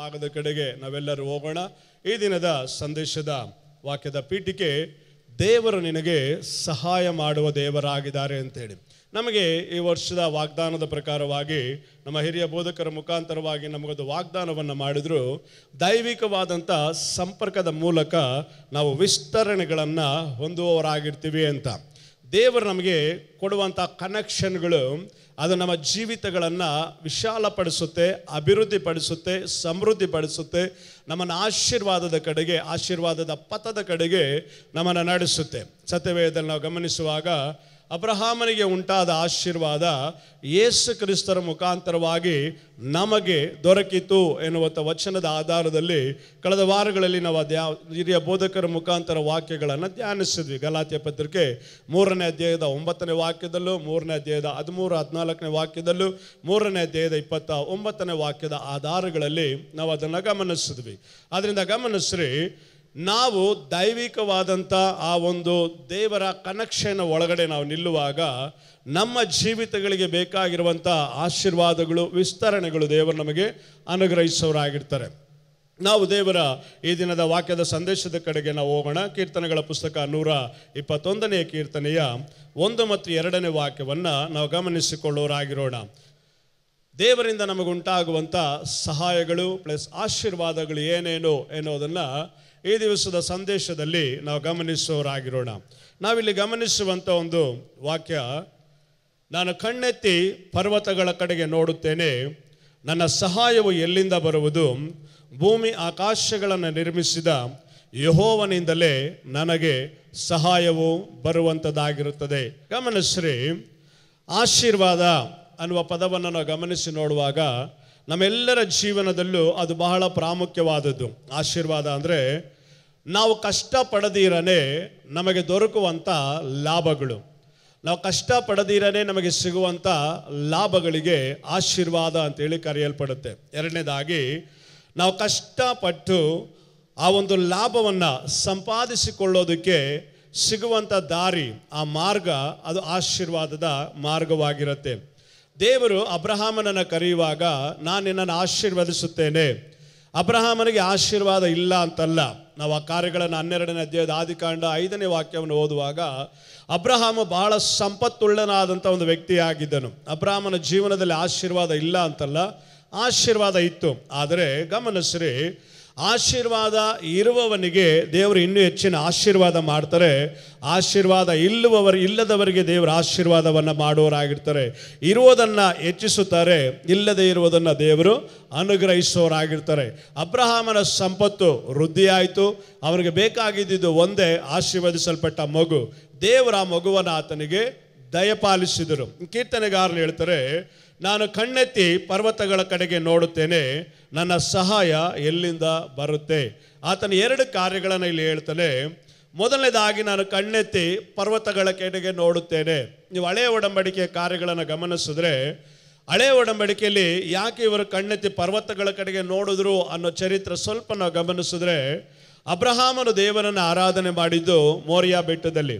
ಭಾಗದ ಕಡೆಗೆ ನಾವೆಲ್ಲರೂ ಹೋಗೋಣ ಈ ದಿನದ ಸಂದೇಶದ ವಾಕ್ಯದ ಪೀಠಿಕೆ ದೇವರು ನಿನಗೆ ಸಹಾಯ ಮಾಡುವ ದೇವರಾಗಿದ್ದಾರೆ ಅಂತೇಳಿ ನಮಗೆ ಈ ವರ್ಷದ ವಾಗ್ದಾನದ ಪ್ರಕಾರವಾಗಿ ನಮ್ಮ ಹಿರಿಯ ಬೋಧಕರ ಮುಖಾಂತರವಾಗಿ ನಮಗೊಂದು ವಾಗ್ದಾನವನ್ನು ಮಾಡಿದ್ರು ದೈವಿಕವಾದಂಥ ಸಂಪರ್ಕದ ಮೂಲಕ ನಾವು ವಿಸ್ತರಣೆಗಳನ್ನು ಹೊಂದುವವರಾಗಿರ್ತೀವಿ ಅಂತ ದೇವರು ನಮಗೆ ಕೊಡುವಂಥ ಕನೆಕ್ಷನ್ಗಳು ಅದು ನಮ್ಮ ಜೀವಿತಗಳನ್ನು ವಿಶಾಲಪಡಿಸುತ್ತೆ ಅಭಿವೃದ್ಧಿಪಡಿಸುತ್ತೆ ಸಮೃದ್ಧಿಪಡಿಸುತ್ತೆ ನಮ್ಮನ್ನು ಆಶೀರ್ವಾದದ ಕಡೆಗೆ ಆಶೀರ್ವಾದದ ಪಥದ ಕಡೆಗೆ ನಮ್ಮನ್ನು ನಡೆಸುತ್ತೆ ಸತ್ಯವೇಯದಲ್ಲಿ ನಾವು ಗಮನಿಸುವಾಗ ಅಬ್ರಹಾಮನಿಗೆ ಉಂಟಾದ ಆಶೀರ್ವಾದ ಯೇಸು ಕ್ರಿಸ್ತರ ಮುಖಾಂತರವಾಗಿ ನಮಗೆ ದೊರಕಿತು ಎನ್ನುವಂಥ ವಚನದ ಆಧಾರದಲ್ಲಿ ಕಳೆದ ವಾರಗಳಲ್ಲಿ ನಾವು ಅದ್ಯಾವ ಹಿರಿಯ ಬೋಧಕರ ಮುಖಾಂತರ ವಾಕ್ಯಗಳನ್ನು ಧ್ಯಾನಿಸಿದ್ವಿ ಗಲಾತಿಯ ಪತ್ರಿಕೆ ಮೂರನೇ ಅಧ್ಯಾಯದ ಒಂಬತ್ತನೇ ವಾಕ್ಯದಲ್ಲೂ ಮೂರನೇ ಅಧ್ಯಾಯದ ಹದಿಮೂರು ಹದಿನಾಲ್ಕನೇ ವಾಕ್ಯದಲ್ಲೂ ಮೂರನೇ ಅಧ್ಯಾಯದ ಇಪ್ಪತ್ತ ಒಂಬತ್ತನೇ ವಾಕ್ಯದ ಆಧಾರಗಳಲ್ಲಿ ನಾವು ಅದನ್ನು ಗಮನಿಸಿದ್ವಿ ಅದರಿಂದ ಗಮನಿಸ್ರಿ ನಾವು ದೈವಿಕವಾದಂಥ ಆ ಒಂದು ದೇವರ ಕನೆಕ್ಷನ್ ಒಳಗಡೆ ನಾವು ನಿಲ್ಲುವಾಗ ನಮ್ಮ ಜೀವಿತಗಳಿಗೆ ಬೇಕಾಗಿರುವಂಥ ಆಶೀರ್ವಾದಗಳು ವಿಸ್ತರಣೆಗಳು ದೇವರು ನಮಗೆ ಅನುಗ್ರಹಿಸೋರಾಗಿರ್ತಾರೆ ನಾವು ದೇವರ ಈ ದಿನದ ವಾಕ್ಯದ ಸಂದೇಶದ ಕಡೆಗೆ ನಾವು ಹೋಗೋಣ ಕೀರ್ತನೆಗಳ ಪುಸ್ತಕ ನೂರ ಇಪ್ಪತ್ತೊಂದನೆಯ ಕೀರ್ತನೆಯ ಒಂದು ಮತ್ತು ಎರಡನೇ ವಾಕ್ಯವನ್ನು ನಾವು ಗಮನಿಸಿಕೊಳ್ಳೋರಾಗಿರೋಣ ದೇವರಿಂದ ನಮಗುಂಟಾಗುವಂಥ ಸಹಾಯಗಳು ಪ್ಲಸ್ ಆಶೀರ್ವಾದಗಳು ಏನೇನು ಎನ್ನುವುದನ್ನು ಈ ದಿವಸದ ಸಂದೇಶದಲ್ಲಿ ನಾವು ಗಮನಿಸುವವರಾಗಿರೋಣ ನಾವಿಲ್ಲಿ ಗಮನಿಸುವಂಥ ಒಂದು ವಾಕ್ಯ ನಾನು ಕಣ್ಣೆತ್ತಿ ಪರ್ವತಗಳ ಕಡೆಗೆ ನೋಡುತ್ತೇನೆ ನನ್ನ ಸಹಾಯವು ಎಲ್ಲಿಂದ ಬರುವುದು ಭೂಮಿ ಆಕಾಶಗಳನ್ನು ನಿರ್ಮಿಸಿದ ಯಹೋವನಿಂದಲೇ ನನಗೆ ಸಹಾಯವು ಬರುವಂಥದ್ದಾಗಿರುತ್ತದೆ ಗಮನಿಸ್ರಿ ಆಶೀರ್ವಾದ ಅನ್ನುವ ಪದವನ್ನು ನಾವು ಗಮನಿಸಿ ನೋಡುವಾಗ ನಮ್ಮೆಲ್ಲರ ಜೀವನದಲ್ಲೂ ಅದು ಬಹಳ ಪ್ರಾಮುಖ್ಯವಾದದ್ದು ಆಶೀರ್ವಾದ ಅಂದರೆ ನಾವು ಕಷ್ಟ ನಮಗೆ ದೊರಕುವಂಥ ಲಾಭಗಳು ನಾವು ಕಷ್ಟ ನಮಗೆ ಸಿಗುವಂಥ ಲಾಭಗಳಿಗೆ ಆಶೀರ್ವಾದ ಅಂತೇಳಿ ಕರೆಯಲ್ಪಡುತ್ತೆ ಎರಡನೇದಾಗಿ ನಾವು ಕಷ್ಟಪಟ್ಟು ಆ ಒಂದು ಲಾಭವನ್ನು ಸಂಪಾದಿಸಿಕೊಳ್ಳೋದಕ್ಕೆ ಸಿಗುವಂಥ ದಾರಿ ಆ ಮಾರ್ಗ ಅದು ಆಶೀರ್ವಾದದ ಮಾರ್ಗವಾಗಿರುತ್ತೆ ದೇವರು ಅಬ್ರಹಾಮನನ್ನು ಕರೆಯುವಾಗ ನಾನು ನಿನ್ನನ್ನು ಆಶೀರ್ವದಿಸುತ್ತೇನೆ ಅಬ್ರಹಾಮನಿಗೆ ಆಶೀರ್ವಾದ ಇಲ್ಲ ಅಂತಲ್ಲ ನಾವು ಆ ಕಾರ್ಯಗಳನ್ನು ಹನ್ನೆರಡನೇ ಅಧ್ಯಾಯದ ಆದಿಕಾಂಡ ಐದನೇ ವಾಕ್ಯವನ್ನು ಓದುವಾಗ ಅಬ್ರಹಾಮ ಬಹಳ ಸಂಪತ್ತುಳ್ಳನಾದಂಥ ಒಂದು ವ್ಯಕ್ತಿಯಾಗಿದ್ದನು ಅಬ್ರಹಾಮನ ಜೀವನದಲ್ಲಿ ಆಶೀರ್ವಾದ ಇಲ್ಲ ಅಂತಲ್ಲ ಆಶೀರ್ವಾದ ಇತ್ತು ಆದರೆ ಗಮನಿಸಿರಿ ಆಶೀರ್ವಾದ ಇರುವವನಿಗೆ ದೇವರು ಇನ್ನೂ ಹೆಚ್ಚಿನ ಆಶೀರ್ವಾದ ಮಾಡ್ತಾರೆ ಆಶೀರ್ವಾದ ಇಲ್ಲುವವರು ಇಲ್ಲದವರಿಗೆ ದೇವರ ಆಶೀರ್ವಾದವನ್ನು ಮಾಡುವವರಾಗಿರ್ತಾರೆ ಇರುವುದನ್ನು ಹೆಚ್ಚಿಸುತ್ತಾರೆ ಇಲ್ಲದೇ ಇರುವುದನ್ನು ದೇವರು ಅನುಗ್ರಹಿಸುವವರಾಗಿರ್ತಾರೆ ಅಬ್ರಹಾಮನ ಸಂಪತ್ತು ವೃದ್ಧಿಯಾಯಿತು ಅವನಿಗೆ ಬೇಕಾಗಿದ್ದು ಒಂದೇ ಆಶೀರ್ವದಿಸಲ್ಪಟ್ಟ ಮಗು ದೇವರ ಮಗುವನ್ನು ಆತನಿಗೆ ದಯಪಾಲಿಸಿದರು ಕೀರ್ತನೆಗಾರರು ಹೇಳ್ತಾರೆ ನಾನು ಕಣ್ಣೆತ್ತಿ ಪರ್ವತಗಳ ಕಡೆಗೆ ನೋಡುತ್ತೇನೆ ನನ್ನ ಸಹಾಯ ಎಲ್ಲಿಂದ ಬರುತ್ತೆ ಆತನ ಎರಡು ಕಾರ್ಯಗಳನ್ನು ಇಲ್ಲಿ ಹೇಳ್ತಾನೆ ಮೊದಲನೇದಾಗಿ ನಾನು ಕಣ್ಣೆತ್ತಿ ಪರ್ವತಗಳ ಕಡೆಗೆ ನೋಡುತ್ತೇನೆ ನೀವು ಹಳೆಯ ಒಡಂಬಡಿಕೆಯ ಕಾರ್ಯಗಳನ್ನು ಗಮನಿಸಿದ್ರೆ ಹಳೆಯ ಒಡಂಬಡಿಕೆಯಲ್ಲಿ ಯಾಕೆ ಇವರು ಕಣ್ಣೆತ್ತಿ ಪರ್ವತಗಳ ಕಡೆಗೆ ನೋಡಿದ್ರು ಅನ್ನೋ ಚರಿತ್ರೆ ಸ್ವಲ್ಪ ನಾವು ಗಮನಿಸಿದ್ರೆ ಅಬ್ರಹಾಮನು ದೇವರನ್ನು ಆರಾಧನೆ ಮಾಡಿದ್ದು ಮೋರಿಯಾ ಬೆಟ್ಟದಲ್ಲಿ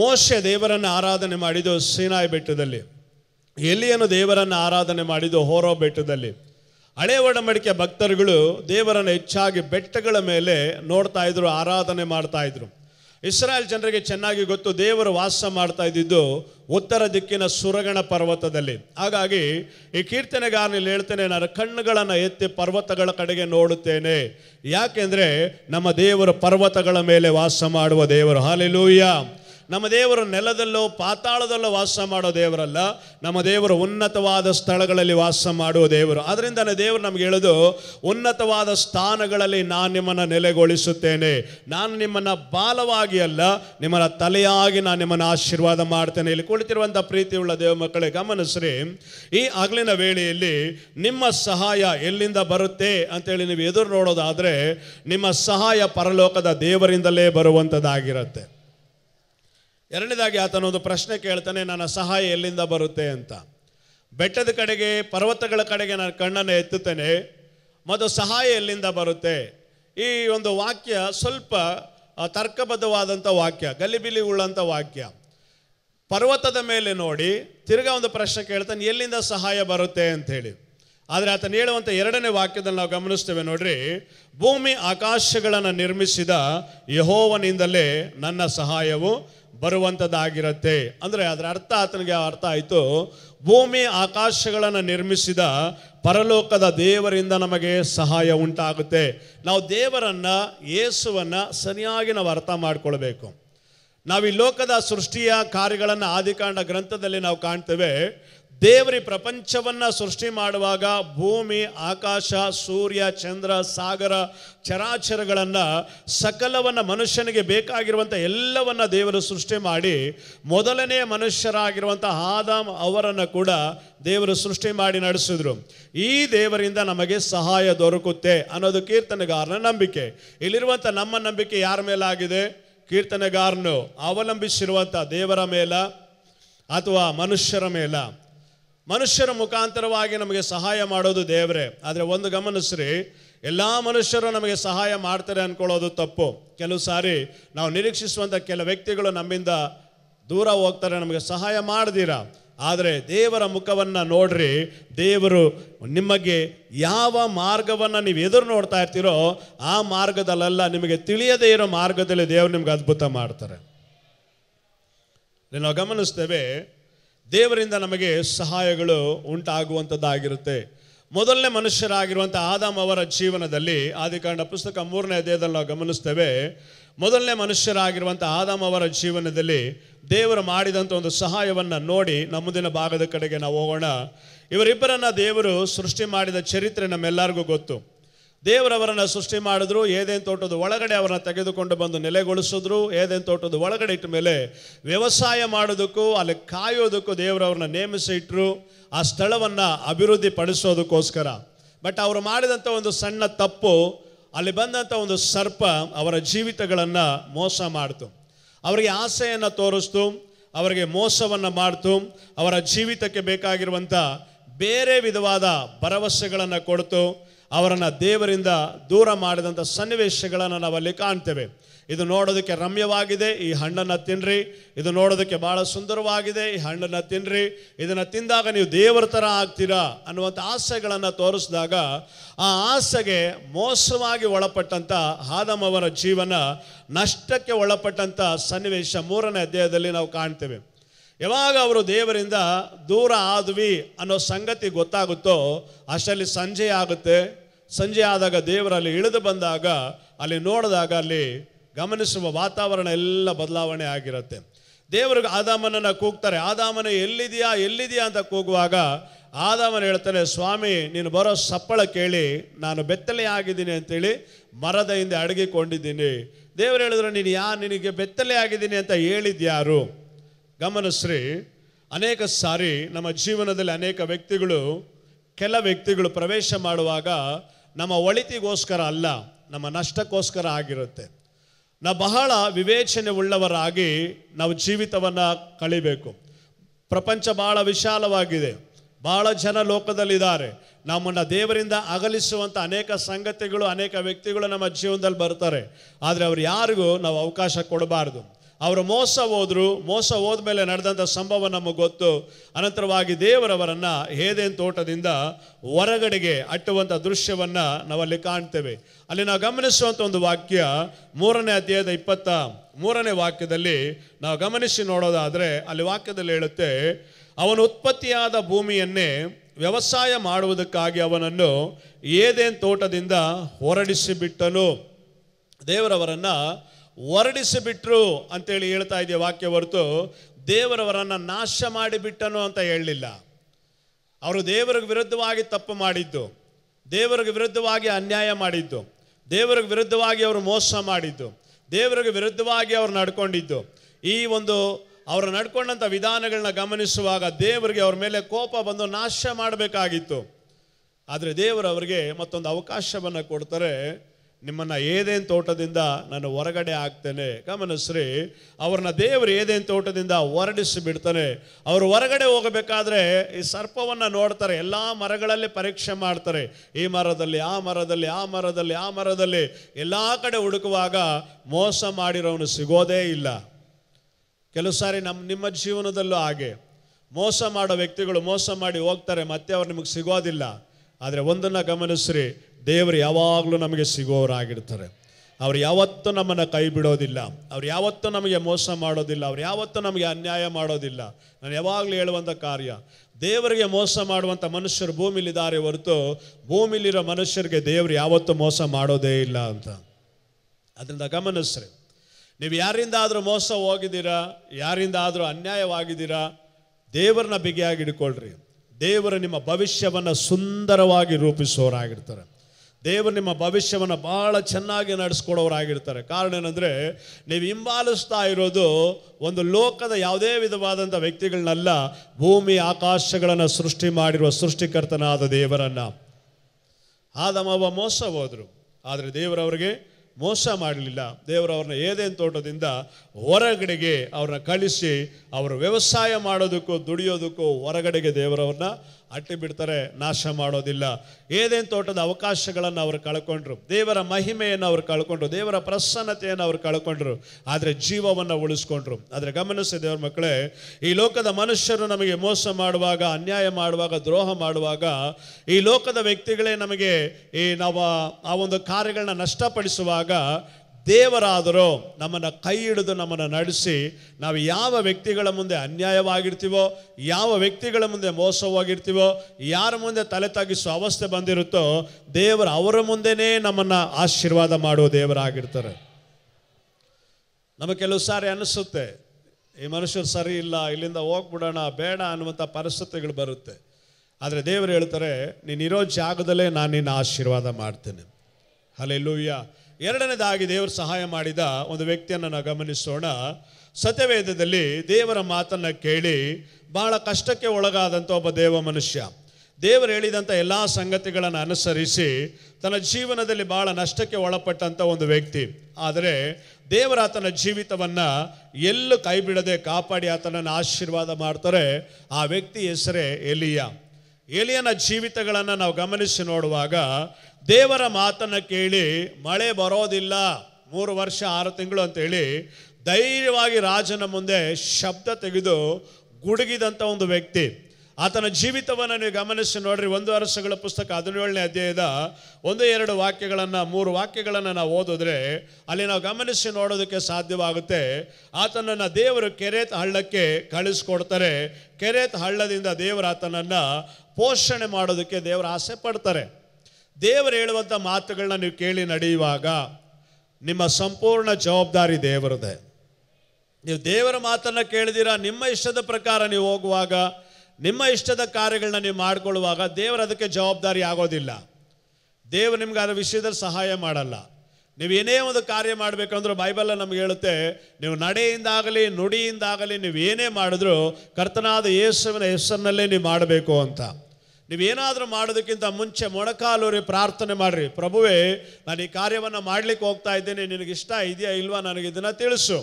ಮೋಶೆ ದೇವರನ್ನು ಆರಾಧನೆ ಮಾಡಿದ್ದು ಸೀನಾಯಿ ಬೆಟ್ಟದಲ್ಲಿ ಎಲಿಯನು ದೇವರನ್ನು ಆರಾಧನೆ ಮಾಡಿದ್ದು ಹೋರೋ ಬೆಟ್ಟದಲ್ಲಿ ಹಳೆ ಒಡಂಬಡಿಕೆ ಭಕ್ತರುಗಳು ದೇವರನ್ನು ಹೆಚ್ಚಾಗಿ ಬೆಟ್ಟಗಳ ಮೇಲೆ ನೋಡ್ತಾ ಇದ್ರು ಆರಾಧನೆ ಮಾಡ್ತಾ ಇದ್ರು ಇಸ್ರಾಯೇಲ್ ಜನರಿಗೆ ಚೆನ್ನಾಗಿ ಗೊತ್ತು ದೇವರು ವಾಸ ಮಾಡ್ತಾ ಇದ್ದಿದ್ದು ಉತ್ತರ ದಿಕ್ಕಿನ ಸುರಗಣ ಪರ್ವತದಲ್ಲಿ ಹಾಗಾಗಿ ಈ ಕೀರ್ತನೆಗಾರನಲ್ಲಿ ಹೇಳ್ತೇನೆ ನಾನು ಕಣ್ಣುಗಳನ್ನು ಎತ್ತಿ ಪರ್ವತಗಳ ಕಡೆಗೆ ನೋಡುತ್ತೇನೆ ಯಾಕೆಂದರೆ ನಮ್ಮ ದೇವರು ಪರ್ವತಗಳ ಮೇಲೆ ವಾಸ ಮಾಡುವ ದೇವರು ಹಾಲೆಲೂಯ್ಯ ನಮ್ಮ ದೇವರು ನೆಲದಲ್ಲೋ ಪಾತಾಳದಲ್ಲೋ ವಾಸ ಮಾಡೋ ದೇವರಲ್ಲ ನಮ್ಮ ದೇವರು ಉನ್ನತವಾದ ಸ್ಥಳಗಳಲ್ಲಿ ವಾಸ ಮಾಡುವ ದೇವರು ಆದ್ದರಿಂದ ದೇವರು ನಮ್ಗೆ ಹೇಳೋದು ಉನ್ನತವಾದ ಸ್ಥಾನಗಳಲ್ಲಿ ನಾನು ನಿಮ್ಮನ್ನು ನೆಲೆಗೊಳಿಸುತ್ತೇನೆ ನಾನು ನಿಮ್ಮನ್ನು ಬಾಲವಾಗಿ ಅಲ್ಲ ನಿಮ್ಮನ್ನು ತಲೆಯಾಗಿ ನಾನು ನಿಮ್ಮನ್ನು ಆಶೀರ್ವಾದ ಮಾಡ್ತೇನೆ ಇಲ್ಲಿ ಕುಳಿತಿರುವಂಥ ಪ್ರೀತಿಯುಳ್ಳ ದೇವ ಮಕ್ಕಳೇ ಗಮನಿಸ್ರಿ ಈ ಹಗಲಿನ ವೇಳೆಯಲ್ಲಿ ನಿಮ್ಮ ಸಹಾಯ ಎಲ್ಲಿಂದ ಬರುತ್ತೆ ಅಂತೇಳಿ ನೀವು ಎದುರು ನೋಡೋದಾದರೆ ನಿಮ್ಮ ಸಹಾಯ ಪರಲೋಕದ ದೇವರಿಂದಲೇ ಬರುವಂಥದ್ದಾಗಿರುತ್ತೆ ಎರಡನೇದಾಗಿ ಆತನೊಂದು ಪ್ರಶ್ನೆ ಕೇಳ್ತಾನೆ ನನ್ನ ಸಹಾಯ ಎಲ್ಲಿಂದ ಬರುತ್ತೆ ಅಂತ ಬೆಟ್ಟದ ಕಡೆಗೆ ಪರ್ವತಗಳ ಕಡೆಗೆ ನಾನು ಕಣ್ಣನ್ನು ಎತ್ತುತ್ತೇನೆ ಮತ್ತು ಸಹಾಯ ಎಲ್ಲಿಂದ ಬರುತ್ತೆ ಈ ಒಂದು ವಾಕ್ಯ ಸ್ವಲ್ಪ ತರ್ಕಬದ್ಧವಾದಂಥ ವಾಕ್ಯ ಗಲಿಬಿಲಿ ಉಳ್ಳಂಥ ವಾಕ್ಯ ಪರ್ವತದ ಮೇಲೆ ನೋಡಿ ತಿರ್ಗಾ ಒಂದು ಪ್ರಶ್ನೆ ಕೇಳ್ತಾನೆ ಎಲ್ಲಿಂದ ಸಹಾಯ ಬರುತ್ತೆ ಅಂಥೇಳಿ ಆದರೆ ಆತನು ಹೇಳುವಂಥ ಎರಡನೇ ವಾಕ್ಯದಲ್ಲಿ ನಾವು ಗಮನಿಸ್ತೇವೆ ನೋಡ್ರಿ ಭೂಮಿ ಆಕಾಶಗಳನ್ನು ನಿರ್ಮಿಸಿದ ಯಹೋವನಿಂದಲೇ ನನ್ನ ಸಹಾಯವು ಬರುವಂಥದ್ದಾಗಿರತ್ತೆ ಅಂದರೆ ಅದರ ಅರ್ಥ ಆತನಿಗೆ ಅರ್ಥ ಆಯಿತು ಭೂಮಿ ಆಕಾಶಗಳನ್ನು ನಿರ್ಮಿಸಿದ ಪರಲೋಕದ ದೇವರಿಂದ ನಮಗೆ ಸಹಾಯ ಉಂಟಾಗುತ್ತೆ ನಾವು ದೇವರನ್ನು ಯೇಸುವನ್ನು ಸರಿಯಾಗಿ ನಾವು ಅರ್ಥ ಮಾಡಿಕೊಳ್ಬೇಕು ನಾವು ಈ ಲೋಕದ ಸೃಷ್ಟಿಯ ಕಾರ್ಯಗಳನ್ನು ಆದಿಕಾಂಡ ಗ್ರಂಥದಲ್ಲಿ ನಾವು ಕಾಣ್ತೇವೆ ದೇವರಿ ಪ್ರಪಂಚವನ್ನು ಸೃಷ್ಟಿ ಮಾಡುವಾಗ ಭೂಮಿ ಆಕಾಶ ಸೂರ್ಯ ಚಂದ್ರ ಸಾಗರ ಚರಾಚರಗಳನ್ನು ಸಕಲವನ್ನು ಮನುಷ್ಯನಿಗೆ ಬೇಕಾಗಿರುವಂಥ ಎಲ್ಲವನ್ನು ದೇವರು ಸೃಷ್ಟಿ ಮಾಡಿ ಮೊದಲನೇ ಮನುಷ್ಯರಾಗಿರುವಂಥ ಆದಾಮ್ ಅವರನ್ನು ಕೂಡ ದೇವರು ಸೃಷ್ಟಿ ಮಾಡಿ ನಡೆಸಿದ್ರು ಈ ದೇವರಿಂದ ನಮಗೆ ಸಹಾಯ ದೊರಕುತ್ತೆ ಅನ್ನೋದು ಕೀರ್ತನೆಗಾರನ ನಂಬಿಕೆ ಇಲ್ಲಿರುವಂಥ ನಮ್ಮ ನಂಬಿಕೆ ಯಾರ ಮೇಲಾಗಿದೆ ಕೀರ್ತನೆಗಾರನು ಅವಲಂಬಿಸಿರುವಂಥ ದೇವರ ಮೇಲ ಅಥವಾ ಮನುಷ್ಯರ ಮೇಲ ಮನುಷ್ಯರ ಮುಖಾಂತರವಾಗಿ ನಮಗೆ ಸಹಾಯ ಮಾಡೋದು ದೇವರೇ ಆದರೆ ಒಂದು ಗಮನಿಸ್ರಿ ಎಲ್ಲ ಮನುಷ್ಯರು ನಮಗೆ ಸಹಾಯ ಮಾಡ್ತಾರೆ ಅಂದ್ಕೊಳ್ಳೋದು ತಪ್ಪು ಕೆಲವು ಸಾರಿ ನಾವು ನಿರೀಕ್ಷಿಸುವಂಥ ಕೆಲ ವ್ಯಕ್ತಿಗಳು ನಮ್ಮಿಂದ ದೂರ ಹೋಗ್ತಾರೆ ನಮಗೆ ಸಹಾಯ ಮಾಡ್ದಿರ ಆದರೆ ದೇವರ ಮುಖವನ್ನು ನೋಡ್ರಿ ದೇವರು ನಿಮಗೆ ಯಾವ ಮಾರ್ಗವನ್ನು ನೀವು ಎದುರು ನೋಡ್ತಾ ಇರ್ತೀರೋ ಆ ಮಾರ್ಗದಲ್ಲೆಲ್ಲ ನಿಮಗೆ ತಿಳಿಯದೇ ಇರೋ ಮಾರ್ಗದಲ್ಲಿ ದೇವರು ನಿಮ್ಗೆ ಅದ್ಭುತ ಮಾಡ್ತಾರೆ ನಾವು ಗಮನಿಸ್ತೇವೆ ದೇವರಿಂದ ನಮಗೆ ಸಹಾಯಗಳು ಉಂಟಾಗುವಂಥದ್ದಾಗಿರುತ್ತೆ ಮೊದಲನೇ ಮನುಷ್ಯರಾಗಿರುವಂಥ ಆದಾಮ್ ಅವರ ಜೀವನದಲ್ಲಿ ಆದಿಕಾಂಡ ಪುಸ್ತಕ ಮೂರನೇ ಅಧ್ಯಯದಲ್ಲಿ ನಾವು ಗಮನಿಸ್ತೇವೆ ಮೊದಲನೇ ಮನುಷ್ಯರಾಗಿರುವಂಥ ಆದಾಮ್ ಅವರ ಜೀವನದಲ್ಲಿ ದೇವರು ಮಾಡಿದಂಥ ಒಂದು ಸಹಾಯವನ್ನು ನೋಡಿ ನಮ್ಮದಿನ ಭಾಗದ ಕಡೆಗೆ ನಾವು ಹೋಗೋಣ ಇವರಿಬ್ಬರನ್ನು ದೇವರು ಸೃಷ್ಟಿ ಮಾಡಿದ ಚರಿತ್ರೆ ನಮ್ಮೆಲ್ಲರಿಗೂ ಗೊತ್ತು ದೇವರವರನ್ನು ಸೃಷ್ಟಿ ಮಾಡಿದ್ರು ಏದೇನು ತೋಟದ ಒಳಗಡೆ ಅವರನ್ನ ತೆಗೆದುಕೊಂಡು ಬಂದು ನೆಲೆಗೊಳಿಸಿದ್ರು ಏದೇನು ತೋಟದ ಒಳಗಡೆ ಇಟ್ಟ ಮೇಲೆ ವ್ಯವಸಾಯ ಮಾಡೋದಕ್ಕೂ ಅಲ್ಲಿ ಕಾಯೋದಕ್ಕೂ ದೇವರವ್ರನ್ನ ನೇಮಿಸಿ ಇಟ್ಟರು ಆ ಸ್ಥಳವನ್ನು ಅಭಿವೃದ್ಧಿ ಪಡಿಸೋದಕ್ಕೋಸ್ಕರ ಬಟ್ ಅವರು ಮಾಡಿದಂಥ ಒಂದು ಸಣ್ಣ ತಪ್ಪು ಅಲ್ಲಿ ಬಂದಂಥ ಒಂದು ಸರ್ಪ ಅವರ ಜೀವಿತಗಳನ್ನು ಮೋಸ ಮಾಡ್ತು ಅವರಿಗೆ ಆಸೆಯನ್ನು ತೋರಿಸ್ತು ಅವರಿಗೆ ಮೋಸವನ್ನು ಮಾಡ್ತು ಅವರ ಜೀವಿತಕ್ಕೆ ಬೇಕಾಗಿರುವಂಥ ಬೇರೆ ವಿಧವಾದ ಭರವಸೆಗಳನ್ನು ಕೊಡ್ತು ಅವರನ್ನು ದೇವರಿಂದ ದೂರ ಮಾಡಿದಂಥ ಸನ್ನಿವೇಶಗಳನ್ನು ನಾವಲ್ಲಿ ಕಾಣ್ತೇವೆ ಇದು ನೋಡೋದಕ್ಕೆ ರಮ್ಯವಾಗಿದೆ ಈ ಹಣ್ಣನ್ನು ತಿನ್ನಿರಿ ಇದು ನೋಡೋದಕ್ಕೆ ಭಾಳ ಸುಂದರವಾಗಿದೆ ಈ ಹಣ್ಣನ್ನು ತಿನ್ನಿರಿ ಇದನ್ನು ತಿಂದಾಗ ನೀವು ದೇವರ ಥರ ಆಗ್ತೀರಾ ಅನ್ನುವಂಥ ಆಸೆಗಳನ್ನು ತೋರಿಸಿದಾಗ ಆ ಆಸೆಗೆ ಮೋಸವಾಗಿ ಒಳಪಟ್ಟಂಥ ಅವರ ಜೀವನ ನಷ್ಟಕ್ಕೆ ಒಳಪಟ್ಟಂಥ ಸನ್ನಿವೇಶ ಮೂರನೇ ಅಧ್ಯಾಯದಲ್ಲಿ ನಾವು ಕಾಣ್ತೇವೆ ಯಾವಾಗ ಅವರು ದೇವರಿಂದ ದೂರ ಆದ್ವಿ ಅನ್ನೋ ಸಂಗತಿ ಗೊತ್ತಾಗುತ್ತೋ ಅಷ್ಟರಲ್ಲಿ ಸಂಜೆ ಆಗುತ್ತೆ ಸಂಜೆ ಆದಾಗ ದೇವರಲ್ಲಿ ಇಳಿದು ಬಂದಾಗ ಅಲ್ಲಿ ನೋಡಿದಾಗ ಅಲ್ಲಿ ಗಮನಿಸುವ ವಾತಾವರಣ ಎಲ್ಲ ಬದಲಾವಣೆ ಆಗಿರುತ್ತೆ ದೇವರಿಗೆ ಆದಾಮನನ್ನ ಕೂಗ್ತಾರೆ ಆದಾಮನ ಎಲ್ಲಿದೆಯಾ ಎಲ್ಲಿದೆಯಾ ಅಂತ ಕೂಗುವಾಗ ಆದಾಮನ ಹೇಳ್ತಾನೆ ಸ್ವಾಮಿ ನೀನು ಬರೋ ಸಪ್ಪಳ ಕೇಳಿ ನಾನು ಬೆತ್ತಲೆ ಆಗಿದ್ದೀನಿ ಅಂತೇಳಿ ಮರದ ಹಿಂದೆ ಅಡಗಿಕೊಂಡಿದ್ದೀನಿ ದೇವರು ಹೇಳಿದ್ರೆ ನೀನು ಯಾ ನಿನಗೆ ಬೆತ್ತಲೆ ಆಗಿದ್ದೀನಿ ಅಂತ ಹೇಳಿದ್ಯಾರು ಗಮನಿಸ್ರಿ ಅನೇಕ ಸಾರಿ ನಮ್ಮ ಜೀವನದಲ್ಲಿ ಅನೇಕ ವ್ಯಕ್ತಿಗಳು ಕೆಲ ವ್ಯಕ್ತಿಗಳು ಪ್ರವೇಶ ಮಾಡುವಾಗ ನಮ್ಮ ಒಳಿತಿಗೋಸ್ಕರ ಅಲ್ಲ ನಮ್ಮ ನಷ್ಟಕ್ಕೋಸ್ಕರ ಆಗಿರುತ್ತೆ ನಾವು ಬಹಳ ವಿವೇಚನೆ ಉಳ್ಳವರಾಗಿ ನಾವು ಜೀವಿತವನ್ನು ಕಳಿಬೇಕು ಪ್ರಪಂಚ ಬಹಳ ವಿಶಾಲವಾಗಿದೆ ಬಹಳ ಜನ ಲೋಕದಲ್ಲಿದ್ದಾರೆ ನಮ್ಮನ್ನು ದೇವರಿಂದ ಅಗಲಿಸುವಂಥ ಅನೇಕ ಸಂಗತಿಗಳು ಅನೇಕ ವ್ಯಕ್ತಿಗಳು ನಮ್ಮ ಜೀವನದಲ್ಲಿ ಬರ್ತಾರೆ ಆದರೆ ಅವ್ರು ಯಾರಿಗೂ ನಾವು ಅವಕಾಶ ಕೊಡಬಾರ್ದು ಅವರು ಮೋಸ ಹೋದರು ಮೋಸ ಹೋದ ಮೇಲೆ ನಡೆದಂಥ ಸಂಭವ ನಮಗೆ ಗೊತ್ತು ಅನಂತರವಾಗಿ ದೇವರವರನ್ನು ಹೇದೇನ್ ತೋಟದಿಂದ ಹೊರಗಡೆಗೆ ಅಟ್ಟುವಂಥ ದೃಶ್ಯವನ್ನು ನಾವಲ್ಲಿ ಕಾಣ್ತೇವೆ ಅಲ್ಲಿ ನಾವು ಗಮನಿಸುವಂಥ ಒಂದು ವಾಕ್ಯ ಮೂರನೇ ಅಧ್ಯಾಯದ ಇಪ್ಪತ್ತ ಮೂರನೇ ವಾಕ್ಯದಲ್ಲಿ ನಾವು ಗಮನಿಸಿ ನೋಡೋದಾದರೆ ಅಲ್ಲಿ ವಾಕ್ಯದಲ್ಲಿ ಹೇಳುತ್ತೆ ಅವನು ಉತ್ಪತ್ತಿಯಾದ ಭೂಮಿಯನ್ನೇ ವ್ಯವಸಾಯ ಮಾಡುವುದಕ್ಕಾಗಿ ಅವನನ್ನು ಏದೇನ್ ತೋಟದಿಂದ ಹೊರಡಿಸಿಬಿಟ್ಟನು ದೇವರವರನ್ನು ಹೊರಡಿಸಿಬಿಟ್ರು ಅಂತೇಳಿ ಹೇಳ್ತಾ ಇದೆಯ ವಾಕ್ಯ ಹೊರತು ದೇವರವರನ್ನು ನಾಶ ಮಾಡಿಬಿಟ್ಟನು ಅಂತ ಹೇಳಲಿಲ್ಲ ಅವರು ದೇವರಿಗೆ ವಿರುದ್ಧವಾಗಿ ತಪ್ಪು ಮಾಡಿದ್ದು ದೇವರಿಗೆ ವಿರುದ್ಧವಾಗಿ ಅನ್ಯಾಯ ಮಾಡಿದ್ದು ದೇವರಿಗೆ ವಿರುದ್ಧವಾಗಿ ಅವರು ಮೋಸ ಮಾಡಿದ್ದು ದೇವರಿಗೆ ವಿರುದ್ಧವಾಗಿ ಅವರು ನಡ್ಕೊಂಡಿದ್ದು ಈ ಒಂದು ಅವರು ನಡ್ಕೊಂಡಂಥ ವಿಧಾನಗಳನ್ನ ಗಮನಿಸುವಾಗ ದೇವರಿಗೆ ಅವ್ರ ಮೇಲೆ ಕೋಪ ಬಂದು ನಾಶ ಮಾಡಬೇಕಾಗಿತ್ತು ಆದರೆ ದೇವರು ಅವರಿಗೆ ಮತ್ತೊಂದು ಅವಕಾಶವನ್ನು ಕೊಡ್ತಾರೆ ನಿಮ್ಮನ್ನು ಏದೇನು ತೋಟದಿಂದ ನಾನು ಹೊರಗಡೆ ಆಗ್ತೇನೆ ಗಮನಿಸ್ರಿ ಅವ್ರನ್ನ ದೇವರು ಏದೇನು ತೋಟದಿಂದ ಹೊರಡಿಸಿ ಬಿಡ್ತಾನೆ ಅವರು ಹೊರಗಡೆ ಹೋಗಬೇಕಾದ್ರೆ ಈ ಸರ್ಪವನ್ನು ನೋಡ್ತಾರೆ ಎಲ್ಲ ಮರಗಳಲ್ಲಿ ಪರೀಕ್ಷೆ ಮಾಡ್ತಾರೆ ಈ ಮರದಲ್ಲಿ ಆ ಮರದಲ್ಲಿ ಆ ಮರದಲ್ಲಿ ಆ ಮರದಲ್ಲಿ ಎಲ್ಲ ಕಡೆ ಹುಡುಕುವಾಗ ಮೋಸ ಮಾಡಿರೋನು ಸಿಗೋದೇ ಇಲ್ಲ ಕೆಲವು ಸಾರಿ ನಮ್ಮ ನಿಮ್ಮ ಜೀವನದಲ್ಲೂ ಹಾಗೆ ಮೋಸ ಮಾಡೋ ವ್ಯಕ್ತಿಗಳು ಮೋಸ ಮಾಡಿ ಹೋಗ್ತಾರೆ ಮತ್ತೆ ಅವ್ರು ನಿಮಗೆ ಸಿಗೋದಿಲ್ಲ ಆದರೆ ಒಂದನ್ನು ಗಮನಿಸ್ರಿ ದೇವರು ಯಾವಾಗಲೂ ನಮಗೆ ಸಿಗೋರಾಗಿರ್ತಾರೆ ಅವ್ರು ಯಾವತ್ತೂ ನಮ್ಮನ್ನು ಕೈ ಬಿಡೋದಿಲ್ಲ ಅವ್ರು ಯಾವತ್ತೂ ನಮಗೆ ಮೋಸ ಮಾಡೋದಿಲ್ಲ ಅವ್ರು ಯಾವತ್ತೂ ನಮಗೆ ಅನ್ಯಾಯ ಮಾಡೋದಿಲ್ಲ ನಾನು ಯಾವಾಗಲೂ ಹೇಳುವಂಥ ಕಾರ್ಯ ದೇವರಿಗೆ ಮೋಸ ಮಾಡುವಂಥ ಮನುಷ್ಯರು ಭೂಮಿಲಿದ್ದಾರೆ ಹೊರತು ಭೂಮಿಲಿರೋ ಮನುಷ್ಯರಿಗೆ ದೇವರು ಯಾವತ್ತೂ ಮೋಸ ಮಾಡೋದೇ ಇಲ್ಲ ಅಂತ ಅದರಿಂದ ಗಮನಿಸ್ರಿ ನೀವು ಯಾರಿಂದಾದರೂ ಮೋಸ ಹೋಗಿದ್ದೀರಾ ಯಾರಿಂದಾದರೂ ಆದರೂ ಅನ್ಯಾಯವಾಗಿದ್ದೀರಾ ದೇವರನ್ನ ಬಿಗಿಯಾಗಿ ದೇವರು ನಿಮ್ಮ ಭವಿಷ್ಯವನ್ನು ಸುಂದರವಾಗಿ ರೂಪಿಸುವವರಾಗಿರ್ತಾರೆ ದೇವರು ನಿಮ್ಮ ಭವಿಷ್ಯವನ್ನು ಭಾಳ ಚೆನ್ನಾಗಿ ನಡೆಸ್ಕೊಡೋರಾಗಿರ್ತಾರೆ ಕಾರಣ ಏನಂದರೆ ನೀವು ಹಿಂಬಾಲಿಸ್ತಾ ಇರೋದು ಒಂದು ಲೋಕದ ಯಾವುದೇ ವಿಧವಾದಂಥ ವ್ಯಕ್ತಿಗಳನ್ನೆಲ್ಲ ಭೂಮಿ ಆಕಾಶಗಳನ್ನು ಸೃಷ್ಟಿ ಮಾಡಿರುವ ಸೃಷ್ಟಿಕರ್ತನಾದ ದೇವರನ್ನು ಆದಮವ ಮೋಸ ಹೋದರು ಆದರೆ ದೇವರವರಿಗೆ ಮೋಸ ಮಾಡಲಿಲ್ಲ ದೇವರವ್ರನ್ನ ಏದೇನು ತೋಟದಿಂದ ಹೊರಗಡೆಗೆ ಅವ್ರನ್ನ ಕಳಿಸಿ ಅವರು ವ್ಯವಸಾಯ ಮಾಡೋದಕ್ಕೂ ದುಡಿಯೋದಕ್ಕೂ ಹೊರಗಡೆಗೆ ದೇವರವ್ರನ್ನ ಅಟ್ಟಿ ಬಿಡ್ತಾರೆ ನಾಶ ಮಾಡೋದಿಲ್ಲ ಏದೇನು ತೋಟದ ಅವಕಾಶಗಳನ್ನು ಅವರು ಕಳ್ಕೊಂಡ್ರು ದೇವರ ಮಹಿಮೆಯನ್ನು ಅವರು ಕಳ್ಕೊಂಡ್ರು ದೇವರ ಪ್ರಸನ್ನತೆಯನ್ನು ಅವರು ಕಳ್ಕೊಂಡ್ರು ಆದರೆ ಜೀವವನ್ನು ಉಳಿಸ್ಕೊಂಡ್ರು ಆದರೆ ಗಮನಿಸಿ ದೇವರ ಮಕ್ಕಳೇ ಈ ಲೋಕದ ಮನುಷ್ಯರು ನಮಗೆ ಮೋಸ ಮಾಡುವಾಗ ಅನ್ಯಾಯ ಮಾಡುವಾಗ ದ್ರೋಹ ಮಾಡುವಾಗ ಈ ಲೋಕದ ವ್ಯಕ್ತಿಗಳೇ ನಮಗೆ ಈ ನಾವು ಆ ಒಂದು ಕಾರ್ಯಗಳನ್ನ ನಷ್ಟಪಡಿಸುವಾಗ ದೇವರಾದರೂ ನಮ್ಮನ್ನು ಕೈ ಹಿಡಿದು ನಮ್ಮನ್ನು ನಡೆಸಿ ನಾವು ಯಾವ ವ್ಯಕ್ತಿಗಳ ಮುಂದೆ ಅನ್ಯಾಯವಾಗಿರ್ತೀವೋ ಯಾವ ವ್ಯಕ್ತಿಗಳ ಮುಂದೆ ಮೋಸವಾಗಿರ್ತೀವೋ ಯಾರ ಮುಂದೆ ತಲೆ ತಗ್ಗಿಸೋ ಅವಸ್ಥೆ ಬಂದಿರುತ್ತೋ ದೇವರು ಅವರ ಮುಂದೆನೇ ನಮ್ಮನ್ನು ಆಶೀರ್ವಾದ ಮಾಡುವ ದೇವರಾಗಿರ್ತಾರೆ ನಮಗೆ ಕೆಲವು ಸಾರಿ ಅನಿಸುತ್ತೆ ಈ ಮನುಷ್ಯರು ಸರಿ ಇಲ್ಲ ಇಲ್ಲಿಂದ ಹೋಗ್ಬಿಡೋಣ ಬೇಡ ಅನ್ನುವಂಥ ಪರಿಸ್ಥಿತಿಗಳು ಬರುತ್ತೆ ಆದರೆ ದೇವರು ಹೇಳ್ತಾರೆ ಇರೋ ಜಾಗದಲ್ಲೇ ನಾನು ನಿನ್ನ ಆಶೀರ್ವಾದ ಮಾಡ್ತೇನೆ ಅಲ್ಲೇ ಲೂಯ್ಯ ಎರಡನೇದಾಗಿ ದೇವರು ಸಹಾಯ ಮಾಡಿದ ಒಂದು ವ್ಯಕ್ತಿಯನ್ನು ನಾವು ಗಮನಿಸೋಣ ಸತ್ಯವೇದದಲ್ಲಿ ದೇವರ ಮಾತನ್ನು ಕೇಳಿ ಬಹಳ ಕಷ್ಟಕ್ಕೆ ಒಳಗಾದಂಥ ಒಬ್ಬ ದೇವ ಮನುಷ್ಯ ದೇವರು ಹೇಳಿದಂಥ ಎಲ್ಲ ಸಂಗತಿಗಳನ್ನು ಅನುಸರಿಸಿ ತನ್ನ ಜೀವನದಲ್ಲಿ ಭಾಳ ನಷ್ಟಕ್ಕೆ ಒಳಪಟ್ಟಂಥ ಒಂದು ವ್ಯಕ್ತಿ ಆದರೆ ದೇವರ ಆತನ ಜೀವಿತವನ್ನು ಎಲ್ಲೂ ಕೈ ಬಿಡದೆ ಕಾಪಾಡಿ ಆತನನ್ನು ಆಶೀರ್ವಾದ ಮಾಡ್ತಾರೆ ಆ ವ್ಯಕ್ತಿ ಹೆಸರೇ ಎಲಿಯ ಎಲಿಯನ ಜೀವಿತಗಳನ್ನು ನಾವು ಗಮನಿಸಿ ನೋಡುವಾಗ ದೇವರ ಮಾತನ್ನು ಕೇಳಿ ಮಳೆ ಬರೋದಿಲ್ಲ ಮೂರು ವರ್ಷ ಆರು ತಿಂಗಳು ಅಂತೇಳಿ ಧೈರ್ಯವಾಗಿ ರಾಜನ ಮುಂದೆ ಶಬ್ದ ತೆಗೆದು ಗುಡುಗಿದಂಥ ಒಂದು ವ್ಯಕ್ತಿ ಆತನ ಜೀವಿತವನ್ನು ನೀವು ಗಮನಿಸಿ ನೋಡ್ರಿ ಒಂದು ವರ್ಷಗಳ ಪುಸ್ತಕ ಹದಿನೇಳನೇ ಅಧ್ಯಾಯದ ಒಂದು ಎರಡು ವಾಕ್ಯಗಳನ್ನು ಮೂರು ವಾಕ್ಯಗಳನ್ನು ನಾವು ಓದಿದ್ರೆ ಅಲ್ಲಿ ನಾವು ಗಮನಿಸಿ ನೋಡೋದಕ್ಕೆ ಸಾಧ್ಯವಾಗುತ್ತೆ ಆತನನ್ನು ದೇವರು ಕೆರೆತ್ ಹಳ್ಳಕ್ಕೆ ಕಳಿಸ್ಕೊಡ್ತಾರೆ ಕೆರೆತ್ ಹಳ್ಳದಿಂದ ದೇವರು ಆತನನ್ನು ಪೋಷಣೆ ಮಾಡೋದಕ್ಕೆ ದೇವರು ಆಸೆ ಪಡ್ತಾರೆ ದೇವರು ಹೇಳುವಂಥ ಮಾತುಗಳನ್ನ ನೀವು ಕೇಳಿ ನಡೆಯುವಾಗ ನಿಮ್ಮ ಸಂಪೂರ್ಣ ಜವಾಬ್ದಾರಿ ದೇವರದೇ ನೀವು ದೇವರ ಮಾತನ್ನು ಕೇಳಿದಿರಾ ನಿಮ್ಮ ಇಷ್ಟದ ಪ್ರಕಾರ ನೀವು ಹೋಗುವಾಗ ನಿಮ್ಮ ಇಷ್ಟದ ಕಾರ್ಯಗಳನ್ನ ನೀವು ಮಾಡಿಕೊಳ್ಳುವಾಗ ದೇವರು ಅದಕ್ಕೆ ಜವಾಬ್ದಾರಿ ಆಗೋದಿಲ್ಲ ದೇವರು ನಿಮ್ಗೆ ಅದರ ವಿಷಯದಲ್ಲಿ ಸಹಾಯ ಮಾಡಲ್ಲ ನೀವು ಏನೇ ಒಂದು ಕಾರ್ಯ ಮಾಡಬೇಕಂದ್ರೂ ಬೈಬಲ್ಲ ನಮ್ಗೆ ಹೇಳುತ್ತೆ ನೀವು ನಡೆಯಿಂದಾಗಲಿ ನುಡಿಯಿಂದಾಗಲಿ ನೀವು ಏನೇ ಮಾಡಿದ್ರೂ ಕರ್ತನಾದ ಯೇಸುವಿನ ಹೆಸರಿನಲ್ಲೇ ನೀವು ಮಾಡಬೇಕು ಅಂತ ನೀವೇನಾದರೂ ಮಾಡೋದಕ್ಕಿಂತ ಮುಂಚೆ ಮೊಣಕಾಲೂರಿ ಪ್ರಾರ್ಥನೆ ಮಾಡಿರಿ ಪ್ರಭುವೇ ನಾನು ಈ ಕಾರ್ಯವನ್ನು ಮಾಡಲಿಕ್ಕೆ ಹೋಗ್ತಾ ಇದ್ದೇನೆ ಇಷ್ಟ ಇದೆಯಾ ಇಲ್ವಾ ನನಗೆ ಇದನ್ನು ತಿಳಿಸು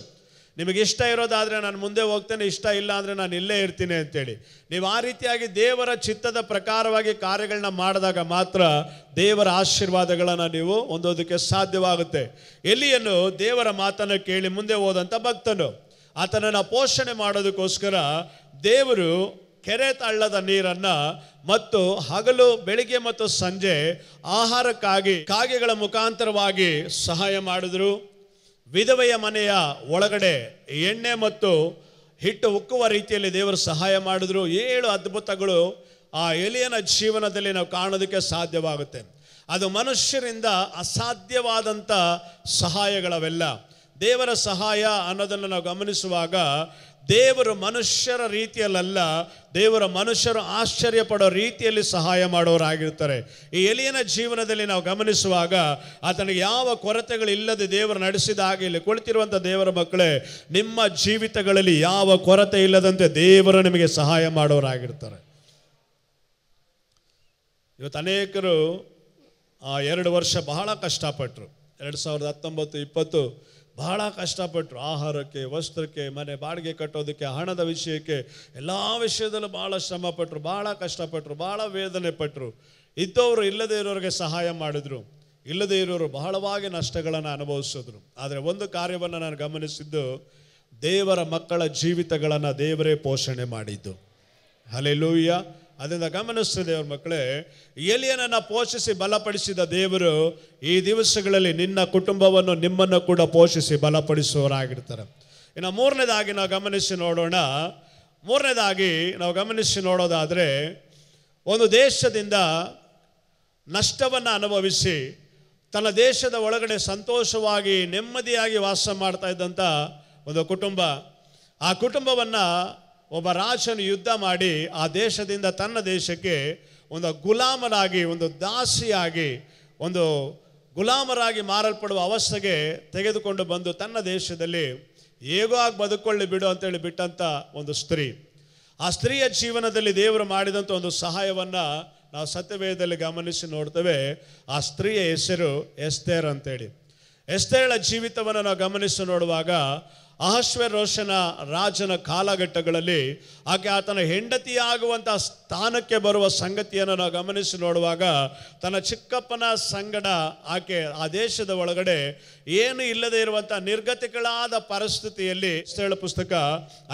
ನಿಮಗೆ ಇಷ್ಟ ಇರೋದಾದರೆ ನಾನು ಮುಂದೆ ಹೋಗ್ತೇನೆ ಇಷ್ಟ ಇಲ್ಲ ಅಂದರೆ ನಾನು ಇಲ್ಲೇ ಇರ್ತೀನಿ ಅಂತೇಳಿ ನೀವು ಆ ರೀತಿಯಾಗಿ ದೇವರ ಚಿತ್ತದ ಪ್ರಕಾರವಾಗಿ ಕಾರ್ಯಗಳನ್ನ ಮಾಡಿದಾಗ ಮಾತ್ರ ದೇವರ ಆಶೀರ್ವಾದಗಳನ್ನು ನೀವು ಹೊಂದೋದಕ್ಕೆ ಸಾಧ್ಯವಾಗುತ್ತೆ ಎಲ್ಲಿಯನ್ನು ದೇವರ ಮಾತನ್ನು ಕೇಳಿ ಮುಂದೆ ಹೋದಂಥ ಭಕ್ತನು ಆತನನ್ನು ಪೋಷಣೆ ಮಾಡೋದಕ್ಕೋಸ್ಕರ ದೇವರು ಕೆರೆ ತಳ್ಳದ ನೀರನ್ನು ಮತ್ತು ಹಗಲು ಬೆಳಿಗ್ಗೆ ಮತ್ತು ಸಂಜೆ ಆಹಾರಕ್ಕಾಗಿ ಕಾಗೆಗಳ ಮುಖಾಂತರವಾಗಿ ಸಹಾಯ ಮಾಡಿದ್ರು ವಿಧವೆಯ ಮನೆಯ ಒಳಗಡೆ ಎಣ್ಣೆ ಮತ್ತು ಹಿಟ್ಟು ಉಕ್ಕುವ ರೀತಿಯಲ್ಲಿ ದೇವರು ಸಹಾಯ ಮಾಡಿದ್ರು ಏಳು ಅದ್ಭುತಗಳು ಆ ಎಲಿಯನ ಜೀವನದಲ್ಲಿ ನಾವು ಕಾಣೋದಕ್ಕೆ ಸಾಧ್ಯವಾಗುತ್ತೆ ಅದು ಮನುಷ್ಯರಿಂದ ಅಸಾಧ್ಯವಾದಂಥ ಸಹಾಯಗಳವೆಲ್ಲ ದೇವರ ಸಹಾಯ ಅನ್ನೋದನ್ನು ನಾವು ಗಮನಿಸುವಾಗ ದೇವರು ಮನುಷ್ಯರ ರೀತಿಯಲ್ಲ ದೇವರ ಮನುಷ್ಯರು ಆಶ್ಚರ್ಯ ಪಡೋ ರೀತಿಯಲ್ಲಿ ಸಹಾಯ ಮಾಡೋರಾಗಿರ್ತಾರೆ ಈ ಎಲಿಯನ ಜೀವನದಲ್ಲಿ ನಾವು ಗಮನಿಸುವಾಗ ಆತನಿಗೆ ಯಾವ ಕೊರತೆಗಳಿಲ್ಲದೆ ದೇವರು ನಡೆಸಿದ ಹಾಗೆ ಇಲ್ಲಿ ಕುಳಿತಿರುವಂಥ ದೇವರ ಮಕ್ಕಳೇ ನಿಮ್ಮ ಜೀವಿತಗಳಲ್ಲಿ ಯಾವ ಕೊರತೆ ಇಲ್ಲದಂತೆ ದೇವರು ನಿಮಗೆ ಸಹಾಯ ಮಾಡೋರಾಗಿರ್ತಾರೆ ಇವತ್ತು ಅನೇಕರು ಆ ಎರಡು ವರ್ಷ ಬಹಳ ಕಷ್ಟಪಟ್ಟರು ಎರಡು ಸಾವಿರದ ಹತ್ತೊಂಬತ್ತು ಇಪ್ಪತ್ತು ಬಹಳ ಕಷ್ಟಪಟ್ಟರು ಆಹಾರಕ್ಕೆ ವಸ್ತ್ರಕ್ಕೆ ಮನೆ ಬಾಡಿಗೆ ಕಟ್ಟೋದಕ್ಕೆ ಹಣದ ವಿಷಯಕ್ಕೆ ಎಲ್ಲ ವಿಷಯದಲ್ಲೂ ಭಾಳ ಶ್ರಮಪಟ್ಟರು ಭಾಳ ಕಷ್ಟಪಟ್ಟರು ಭಾಳ ವೇದನೆ ಪಟ್ಟರು ಇದ್ದವರು ಇಲ್ಲದೇ ಇರೋರಿಗೆ ಸಹಾಯ ಮಾಡಿದರು ಇಲ್ಲದೇ ಇರೋರು ಬಹಳವಾಗಿ ನಷ್ಟಗಳನ್ನು ಅನುಭವಿಸಿದ್ರು ಆದರೆ ಒಂದು ಕಾರ್ಯವನ್ನು ನಾನು ಗಮನಿಸಿದ್ದು ದೇವರ ಮಕ್ಕಳ ಜೀವಿತಗಳನ್ನು ದೇವರೇ ಪೋಷಣೆ ಮಾಡಿದ್ದು ಹಲೇ ಅದರಿಂದ ಗಮನಿಸ್ತದೆ ಅವ್ರ ಮಕ್ಕಳೇ ಎಲಿಯನನ್ನು ಪೋಷಿಸಿ ಬಲಪಡಿಸಿದ ದೇವರು ಈ ದಿವಸಗಳಲ್ಲಿ ನಿನ್ನ ಕುಟುಂಬವನ್ನು ನಿಮ್ಮನ್ನು ಕೂಡ ಪೋಷಿಸಿ ಬಲಪಡಿಸುವವರಾಗಿರ್ತಾರೆ ಇನ್ನು ಮೂರನೇದಾಗಿ ನಾವು ಗಮನಿಸಿ ನೋಡೋಣ ಮೂರನೇದಾಗಿ ನಾವು ಗಮನಿಸಿ ನೋಡೋದಾದರೆ ಒಂದು ದೇಶದಿಂದ ನಷ್ಟವನ್ನು ಅನುಭವಿಸಿ ತನ್ನ ದೇಶದ ಒಳಗಡೆ ಸಂತೋಷವಾಗಿ ನೆಮ್ಮದಿಯಾಗಿ ವಾಸ ಮಾಡ್ತಾ ಇದ್ದಂಥ ಒಂದು ಕುಟುಂಬ ಆ ಕುಟುಂಬವನ್ನು ಒಬ್ಬ ರಾಜನು ಯುದ್ಧ ಮಾಡಿ ಆ ದೇಶದಿಂದ ತನ್ನ ದೇಶಕ್ಕೆ ಒಂದು ಗುಲಾಮನಾಗಿ ಒಂದು ದಾಸಿಯಾಗಿ ಒಂದು ಗುಲಾಮರಾಗಿ ಮಾರಲ್ಪಡುವ ಅವಸ್ಥೆಗೆ ತೆಗೆದುಕೊಂಡು ಬಂದು ತನ್ನ ದೇಶದಲ್ಲಿ ಹೇಗೋ ಆಗಿ ಬದುಕೊಳ್ಳಿ ಬಿಡು ಅಂತೇಳಿ ಬಿಟ್ಟಂಥ ಒಂದು ಸ್ತ್ರೀ ಆ ಸ್ತ್ರೀಯ ಜೀವನದಲ್ಲಿ ದೇವರು ಮಾಡಿದಂಥ ಒಂದು ಸಹಾಯವನ್ನು ನಾವು ಸತ್ಯವೇದದಲ್ಲಿ ಗಮನಿಸಿ ನೋಡ್ತೇವೆ ಆ ಸ್ತ್ರೀಯ ಹೆಸರು ಎಸ್ತೇರ್ ಅಂತೇಳಿ ಎಸ್ತೇಳ ಜೀವಿತವನ್ನು ನಾವು ಗಮನಿಸಿ ನೋಡುವಾಗ ರೋಶನ ರಾಜನ ಕಾಲಘಟ್ಟಗಳಲ್ಲಿ ಆಕೆ ಆತನ ಹೆಂಡತಿಯಾಗುವಂಥ ಸ್ಥಾನಕ್ಕೆ ಬರುವ ಸಂಗತಿಯನ್ನು ನಾವು ಗಮನಿಸಿ ನೋಡುವಾಗ ತನ್ನ ಚಿಕ್ಕಪ್ಪನ ಸಂಗಡ ಆಕೆ ಆ ದೇಶದ ಒಳಗಡೆ ಏನು ಇಲ್ಲದೆ ಇರುವಂಥ ನಿರ್ಗತಿಗಳಾದ ಪರಿಸ್ಥಿತಿಯಲ್ಲಿ ಎಸ್ತೇಳ ಪುಸ್ತಕ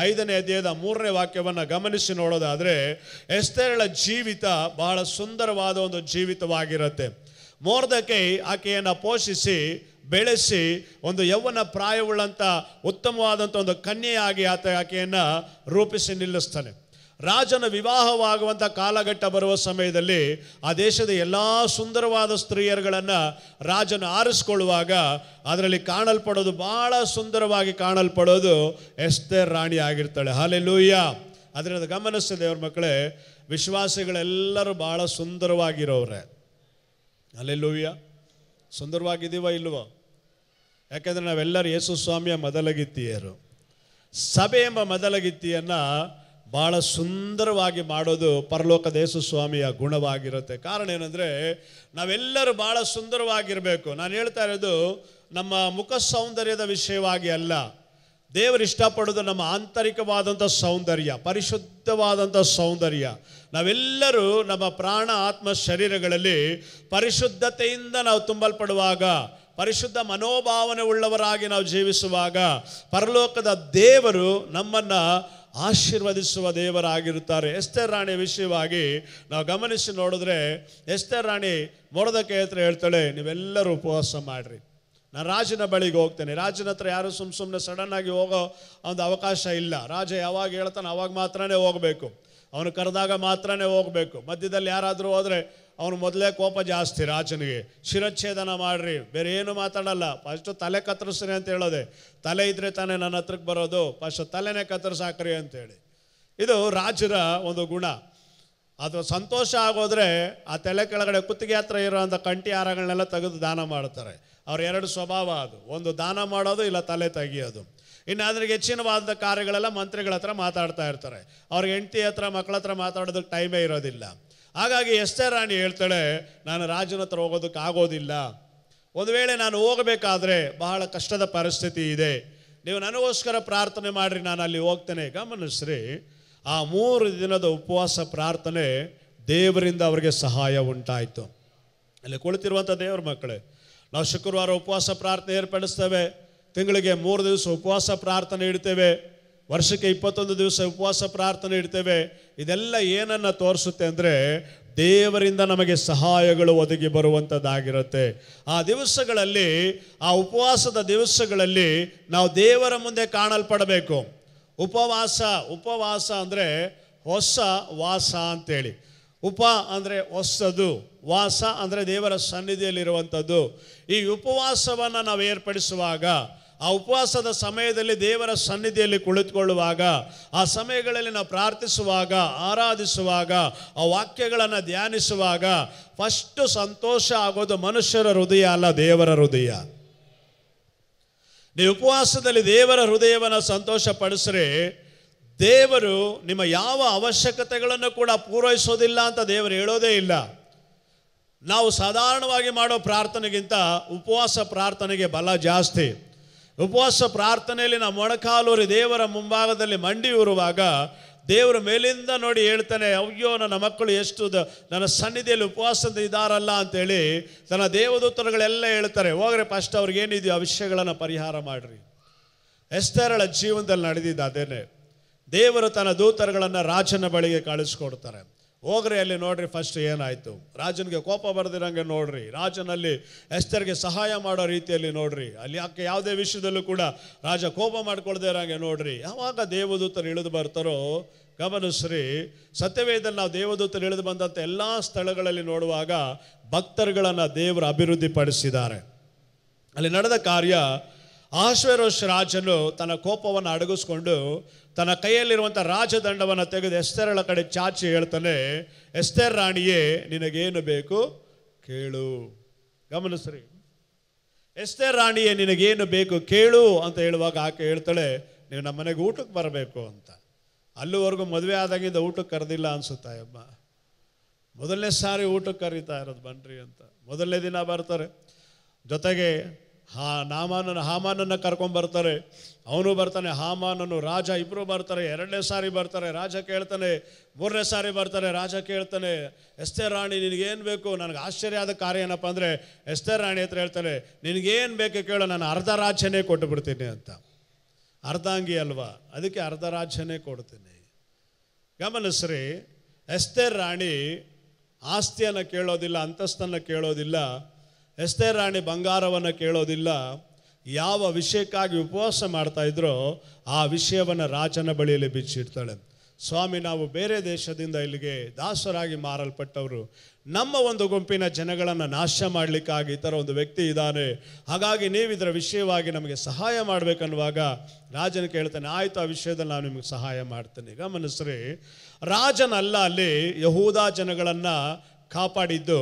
ಐದನೇ ಅಧ್ಯಾಯದ ಮೂರನೇ ವಾಕ್ಯವನ್ನು ಗಮನಿಸಿ ನೋಡೋದಾದರೆ ಎಸ್ತೇಳ ಜೀವಿತ ಬಹಳ ಸುಂದರವಾದ ಒಂದು ಜೀವಿತವಾಗಿರುತ್ತೆ ಮೋರ್ದಕೈ ಆಕೆಯನ್ನು ಪೋಷಿಸಿ ಬೆಳೆಸಿ ಒಂದು ಯೌವನ ಪ್ರಾಯವುಳ್ಳಂಥ ಉತ್ತಮವಾದಂಥ ಒಂದು ಕನ್ಯೆಯಾಗಿ ಆತ ಆಕೆಯನ್ನು ರೂಪಿಸಿ ನಿಲ್ಲಿಸ್ತಾನೆ ರಾಜನ ವಿವಾಹವಾಗುವಂಥ ಕಾಲಘಟ್ಟ ಬರುವ ಸಮಯದಲ್ಲಿ ಆ ದೇಶದ ಎಲ್ಲ ಸುಂದರವಾದ ಸ್ತ್ರೀಯರುಗಳನ್ನು ರಾಜನ ಆರಿಸ್ಕೊಳ್ಳುವಾಗ ಅದರಲ್ಲಿ ಕಾಣಲ್ಪಡೋದು ಭಾಳ ಸುಂದರವಾಗಿ ಕಾಣಲ್ಪಡೋದು ಎಸ್ತೇರ್ ರಾಣಿ ಆಗಿರ್ತಾಳೆ ಹಾಲೆ ಲೂಯ್ಯ ಅದರಿಂದ ಗಮನಿಸ್ತದೆ ಅವ್ರ ಮಕ್ಕಳೇ ವಿಶ್ವಾಸಿಗಳೆಲ್ಲರೂ ಭಾಳ ಸುಂದರವಾಗಿರೋರೆ ಅಲ್ಲೆಲ್ಲೂವ್ಯ ಸುಂದರವಾಗಿದ್ದೀವ ಇಲ್ವೋ ಯಾಕೆಂದರೆ ನಾವೆಲ್ಲರೂ ಯೇಸು ಸ್ವಾಮಿಯ ಮೊದಲಗಿತ್ತಿಯರು ಸಭೆ ಎಂಬ ಮೊದಲಗಿತ್ತಿಯನ್ನು ಭಾಳ ಸುಂದರವಾಗಿ ಮಾಡೋದು ಪರಲೋಕದ ಯೇಸು ಸ್ವಾಮಿಯ ಗುಣವಾಗಿರುತ್ತೆ ಕಾರಣ ಏನಂದರೆ ನಾವೆಲ್ಲರೂ ಭಾಳ ಸುಂದರವಾಗಿರಬೇಕು ನಾನು ಹೇಳ್ತಾ ಇರೋದು ನಮ್ಮ ಮುಖ ಸೌಂದರ್ಯದ ವಿಷಯವಾಗಿ ಅಲ್ಲ ದೇವರು ಇಷ್ಟಪಡೋದು ನಮ್ಮ ಆಂತರಿಕವಾದಂಥ ಸೌಂದರ್ಯ ಪರಿಶುದ್ಧವಾದಂಥ ಸೌಂದರ್ಯ ನಾವೆಲ್ಲರೂ ನಮ್ಮ ಪ್ರಾಣ ಆತ್ಮ ಶರೀರಗಳಲ್ಲಿ ಪರಿಶುದ್ಧತೆಯಿಂದ ನಾವು ತುಂಬಲ್ಪಡುವಾಗ ಪರಿಶುದ್ಧ ಮನೋಭಾವನೆ ಉಳ್ಳವರಾಗಿ ನಾವು ಜೀವಿಸುವಾಗ ಪರಲೋಕದ ದೇವರು ನಮ್ಮನ್ನು ಆಶೀರ್ವದಿಸುವ ದೇವರಾಗಿರುತ್ತಾರೆ ಎಷ್ಟೇ ರಾಣಿ ವಿಷಯವಾಗಿ ನಾವು ಗಮನಿಸಿ ನೋಡಿದ್ರೆ ಎಷ್ಟೇ ರಾಣಿ ಮೊರದಕ್ಕೆ ಹತ್ರ ಹೇಳ್ತಾಳೆ ನೀವೆಲ್ಲರೂ ಉಪವಾಸ ಮಾಡಿರಿ ನಾನು ರಾಜನ ಬಳಿಗೆ ಹೋಗ್ತೇನೆ ರಾಜನ ಹತ್ರ ಯಾರು ಸುಮ್ಮ ಸುಮ್ಮನೆ ಸಡನ್ನಾಗಿ ಹೋಗೋ ಒಂದು ಅವಕಾಶ ಇಲ್ಲ ರಾಜ ಯಾವಾಗ ಹೇಳ್ತಾನೆ ಅವಾಗ ಮಾತ್ರನೇ ಹೋಗಬೇಕು ಅವನು ಕರೆದಾಗ ಮಾತ್ರನೇ ಹೋಗಬೇಕು ಮಧ್ಯದಲ್ಲಿ ಯಾರಾದರೂ ಹೋದರೆ ಅವನು ಮೊದಲೇ ಕೋಪ ಜಾಸ್ತಿ ರಾಜನಿಗೆ ಶಿರಚ್ಛೇದನ ಮಾಡ್ರಿ ಬೇರೆ ಏನು ಮಾತಾಡಲ್ಲ ಫಸ್ಟು ತಲೆ ಕತ್ತರಿಸ್ರಿ ಅಂತ ಹೇಳೋದೆ ತಲೆ ಇದ್ದರೆ ತಾನೇ ನನ್ನ ಹತ್ರಕ್ಕೆ ಬರೋದು ಫಸ್ಟ್ ತಲೆನೇ ಕತ್ತರಿಸಾಕ್ರಿ ಅಂತೇಳಿ ಇದು ರಾಜರ ಒಂದು ಗುಣ ಅದು ಸಂತೋಷ ಆಗೋದ್ರೆ ಆ ತಲೆ ಕೆಳಗಡೆ ಕುತ್ತಿಗೆ ಹತ್ರ ಇರೋವಂಥ ಕಂಠಿ ಹಾರಗಳನ್ನೆಲ್ಲ ತೆಗೆದು ದಾನ ಮಾಡ್ತಾರೆ ಅವ್ರ ಎರಡು ಸ್ವಭಾವ ಅದು ಒಂದು ದಾನ ಮಾಡೋದು ಇಲ್ಲ ತಲೆ ತೆಗಿಯೋದು ಇನ್ನು ಅದ್ರಿಗೆ ಹೆಚ್ಚಿನವಾದ ಕಾರ್ಯಗಳೆಲ್ಲ ಮಂತ್ರಿಗಳ ಹತ್ರ ಮಾತಾಡ್ತಾ ಇರ್ತಾರೆ ಅವ್ರ ಹೆಂಡತಿ ಹತ್ರ ಮಕ್ಕಳ ಹತ್ರ ಮಾತಾಡೋದಕ್ಕೆ ಟೈಮೇ ಇರೋದಿಲ್ಲ ಹಾಗಾಗಿ ಎಷ್ಟೇ ರಾಣಿ ಹೇಳ್ತಾಳೆ ನಾನು ರಾಜನ ಹತ್ರ ಹೋಗೋದಕ್ಕೆ ಆಗೋದಿಲ್ಲ ಒಂದು ವೇಳೆ ನಾನು ಹೋಗಬೇಕಾದ್ರೆ ಬಹಳ ಕಷ್ಟದ ಪರಿಸ್ಥಿತಿ ಇದೆ ನೀವು ನನಗೋಸ್ಕರ ಪ್ರಾರ್ಥನೆ ಮಾಡಿರಿ ನಾನು ಅಲ್ಲಿ ಹೋಗ್ತೇನೆ ಗಮನಿಸ್ರಿ ಆ ಮೂರು ದಿನದ ಉಪವಾಸ ಪ್ರಾರ್ಥನೆ ದೇವರಿಂದ ಅವರಿಗೆ ಸಹಾಯ ಉಂಟಾಯಿತು ಅಲ್ಲಿ ಕುಳಿತಿರುವಂಥ ದೇವ್ರ ಮಕ್ಕಳೇ ನಾವು ಶುಕ್ರವಾರ ಉಪವಾಸ ಪ್ರಾರ್ಥನೆ ಏರ್ಪಡಿಸ್ತೇವೆ ತಿಂಗಳಿಗೆ ಮೂರು ದಿವಸ ಉಪವಾಸ ಪ್ರಾರ್ಥನೆ ಇಡ್ತೇವೆ ವರ್ಷಕ್ಕೆ ಇಪ್ಪತ್ತೊಂದು ದಿವಸ ಉಪವಾಸ ಪ್ರಾರ್ಥನೆ ಇಡ್ತೇವೆ ಇದೆಲ್ಲ ಏನನ್ನು ತೋರಿಸುತ್ತೆ ಅಂದರೆ ದೇವರಿಂದ ನಮಗೆ ಸಹಾಯಗಳು ಒದಗಿ ಬರುವಂಥದ್ದಾಗಿರುತ್ತೆ ಆ ದಿವಸಗಳಲ್ಲಿ ಆ ಉಪವಾಸದ ದಿವಸಗಳಲ್ಲಿ ನಾವು ದೇವರ ಮುಂದೆ ಕಾಣಲ್ಪಡಬೇಕು ಉಪವಾಸ ಉಪವಾಸ ಅಂದರೆ ಹೊಸ ವಾಸ ಅಂತೇಳಿ ಉಪ ಅಂದರೆ ಹೊಸದು ವಾಸ ಅಂದರೆ ದೇವರ ಸನ್ನಿಧಿಯಲ್ಲಿರುವಂಥದ್ದು ಈ ಉಪವಾಸವನ್ನು ನಾವು ಏರ್ಪಡಿಸುವಾಗ ಆ ಉಪವಾಸದ ಸಮಯದಲ್ಲಿ ದೇವರ ಸನ್ನಿಧಿಯಲ್ಲಿ ಕುಳಿತುಕೊಳ್ಳುವಾಗ ಆ ಸಮಯಗಳಲ್ಲಿ ನಾವು ಪ್ರಾರ್ಥಿಸುವಾಗ ಆರಾಧಿಸುವಾಗ ಆ ವಾಕ್ಯಗಳನ್ನು ಧ್ಯಾನಿಸುವಾಗ ಫಸ್ಟು ಸಂತೋಷ ಆಗೋದು ಮನುಷ್ಯರ ಹೃದಯ ಅಲ್ಲ ದೇವರ ಹೃದಯ ನೀವು ಉಪವಾಸದಲ್ಲಿ ದೇವರ ಹೃದಯವನ್ನು ಸಂತೋಷ ಪಡಿಸ್ರೆ ದೇವರು ನಿಮ್ಮ ಯಾವ ಅವಶ್ಯಕತೆಗಳನ್ನು ಕೂಡ ಪೂರೈಸೋದಿಲ್ಲ ಅಂತ ದೇವರು ಹೇಳೋದೇ ಇಲ್ಲ ನಾವು ಸಾಧಾರಣವಾಗಿ ಮಾಡೋ ಪ್ರಾರ್ಥನೆಗಿಂತ ಉಪವಾಸ ಪ್ರಾರ್ಥನೆಗೆ ಬಲ ಜಾಸ್ತಿ ಉಪವಾಸ ಪ್ರಾರ್ಥನೆಯಲ್ಲಿ ನಾವು ಮೊಣಕಾಲೂರಿ ದೇವರ ಮುಂಭಾಗದಲ್ಲಿ ಮಂಡಿ ಉರುವಾಗ ದೇವರ ಮೇಲಿಂದ ನೋಡಿ ಹೇಳ್ತಾನೆ ಅಯ್ಯೋ ನನ್ನ ಮಕ್ಕಳು ಎಷ್ಟು ನನ್ನ ಸನ್ನಿಧಿಯಲ್ಲಿ ಉಪವಾಸದಿಂದ ಇದಾರಲ್ಲ ಅಂತೇಳಿ ತನ್ನ ದೇವದೂತರುಗಳೆಲ್ಲ ಹೇಳ್ತಾರೆ ಹೋಗ್ರೆ ಫಸ್ಟ್ ಅವ್ರಿಗೆ ಏನಿದೆಯೋ ಆ ವಿಷಯಗಳನ್ನು ಪರಿಹಾರ ಮಾಡಿರಿ ಎಸ್ತರಳ ಜೀವನದಲ್ಲಿ ನಡೆದಿದ್ದ ಅದೇನೆ ದೇವರು ತನ್ನ ದೂತರುಗಳನ್ನು ರಾಜನ ಬಳಿಗೆ ಕಳಿಸ್ಕೊಡ್ತಾರೆ ಹೋಗ್ರಿ ಅಲ್ಲಿ ನೋಡ್ರಿ ಫಸ್ಟ್ ಏನಾಯಿತು ರಾಜನಿಗೆ ಕೋಪ ಬರ್ದಿರಂಗೆ ನೋಡ್ರಿ ರಾಜನಲ್ಲಿ ಎಸ್ತರ್ಗೆ ಸಹಾಯ ಮಾಡೋ ರೀತಿಯಲ್ಲಿ ನೋಡ್ರಿ ಅಲ್ಲಿ ಯಾಕೆ ಯಾವುದೇ ವಿಷಯದಲ್ಲೂ ಕೂಡ ರಾಜ ಕೋಪ ಮಾಡ್ಕೊಳ್ದೇ ಇರಂಗೆ ನೋಡ್ರಿ ಯಾವಾಗ ದೇವದೂತರು ಇಳಿದು ಬರ್ತಾರೋ ಗಮನಿಸ್ರಿ ಸತ್ಯವೇದಲ್ಲಿ ನಾವು ದೇವದೂತರು ಇಳಿದು ಬಂದಂಥ ಎಲ್ಲ ಸ್ಥಳಗಳಲ್ಲಿ ನೋಡುವಾಗ ಭಕ್ತರುಗಳನ್ನು ದೇವರು ಅಭಿವೃದ್ಧಿಪಡಿಸಿದ್ದಾರೆ ಅಲ್ಲಿ ನಡೆದ ಕಾರ್ಯ ಆಶ್ವರೋಶ್ ರಾಜನು ತನ್ನ ಕೋಪವನ್ನು ಅಡಗಿಸ್ಕೊಂಡು ತನ್ನ ಕೈಯಲ್ಲಿರುವಂಥ ರಾಜದಂಡವನ್ನು ತೆಗೆದು ಎಸ್ತೆರಳ ಕಡೆ ಚಾಚಿ ಹೇಳ್ತಾನೆ ಎಸ್ತೆರ್ ರಾಣಿಯೇ ನಿನಗೇನು ಬೇಕು ಕೇಳು ಗಮನಿಸ್ರಿ ಎಸ್ತೆರ್ ರಾಣಿಯೇ ನಿನಗೇನು ಬೇಕು ಕೇಳು ಅಂತ ಹೇಳುವಾಗ ಆಕೆ ಹೇಳ್ತಾಳೆ ನೀವು ನಮ್ಮ ಮನೆಗೆ ಊಟಕ್ಕೆ ಬರಬೇಕು ಅಂತ ಅಲ್ಲಿವರೆಗೂ ಮದುವೆ ಆದಾಗಿಂದ ಊಟಕ್ಕೆ ಕರೆದಿಲ್ಲ ಅನಿಸುತ್ತಾ ಅಮ್ಮ ಮೊದಲನೇ ಸಾರಿ ಊಟಕ್ಕೆ ಕರೀತಾ ಇರೋದು ಬನ್ರಿ ಅಂತ ಮೊದಲನೇ ದಿನ ಬರ್ತಾರೆ ಜೊತೆಗೆ ಹಾ ನಾಮಾನನ ಹಾಮಾನನ್ನು ಕರ್ಕೊಂಡ್ಬರ್ತಾರೆ ಅವನು ಬರ್ತಾನೆ ಹಾಮಾನನು ರಾಜ ಇಬ್ಬರು ಬರ್ತಾರೆ ಎರಡನೇ ಸಾರಿ ಬರ್ತಾರೆ ರಾಜ ಕೇಳ್ತಾನೆ ಮೂರನೇ ಸಾರಿ ಬರ್ತಾರೆ ರಾಜ ಕೇಳ್ತಾನೆ ಎಸ್ತೆ ರಾಣಿ ನಿನಗೇನು ಬೇಕು ನನಗೆ ಆಶ್ಚರ್ಯ ಆದ ಕಾರ್ಯ ಏನಪ್ಪ ಅಂದರೆ ಎಸ್ತೆ ರಾಣಿ ಹತ್ರ ಹೇಳ್ತಾನೆ ನಿನಗೇನು ಬೇಕು ಕೇಳೋ ನಾನು ಅರ್ಧ ರಾಜ್ಯನೇ ಕೊಟ್ಟು ಬಿಡ್ತೀನಿ ಅಂತ ಅರ್ಧಾಂಗಿ ಅಲ್ವಾ ಅದಕ್ಕೆ ಅರ್ಧ ರಾಜ್ಯನೇ ಕೊಡ್ತೀನಿ ಗಮನಿಸ್ರಿ ಎಸ್ತೆ ರಾಣಿ ಆಸ್ತಿಯನ್ನು ಕೇಳೋದಿಲ್ಲ ಅಂತಸ್ತನ್ನು ಕೇಳೋದಿಲ್ಲ ಎಸ್ತೆ ರಾಣಿ ಬಂಗಾರವನ್ನು ಕೇಳೋದಿಲ್ಲ ಯಾವ ವಿಷಯಕ್ಕಾಗಿ ಉಪವಾಸ ಮಾಡ್ತಾ ಇದ್ರೋ ಆ ವಿಷಯವನ್ನು ರಾಜನ ಬಳಿಯಲ್ಲಿ ಬಿಚ್ಚಿಡ್ತಾಳೆ ಸ್ವಾಮಿ ನಾವು ಬೇರೆ ದೇಶದಿಂದ ಇಲ್ಲಿಗೆ ದಾಸರಾಗಿ ಮಾರಲ್ಪಟ್ಟವರು ನಮ್ಮ ಒಂದು ಗುಂಪಿನ ಜನಗಳನ್ನು ನಾಶ ಮಾಡಲಿಕ್ಕಾಗಿ ಈ ಥರ ಒಂದು ವ್ಯಕ್ತಿ ಇದ್ದಾನೆ ಹಾಗಾಗಿ ನೀವು ಇದರ ವಿಷಯವಾಗಿ ನಮಗೆ ಸಹಾಯ ಮಾಡಬೇಕನ್ನುವಾಗ ರಾಜನ ಕೇಳ್ತಾನೆ ಆಯಿತು ಆ ವಿಷಯದಲ್ಲಿ ನಾನು ನಿಮಗೆ ಸಹಾಯ ಮಾಡ್ತೇನೆ ಗಮನಿಸ್ರಿ ರಾಜನಲ್ಲ ಅಲ್ಲಿ ಯಹೂದ ಜನಗಳನ್ನು ಕಾಪಾಡಿದ್ದು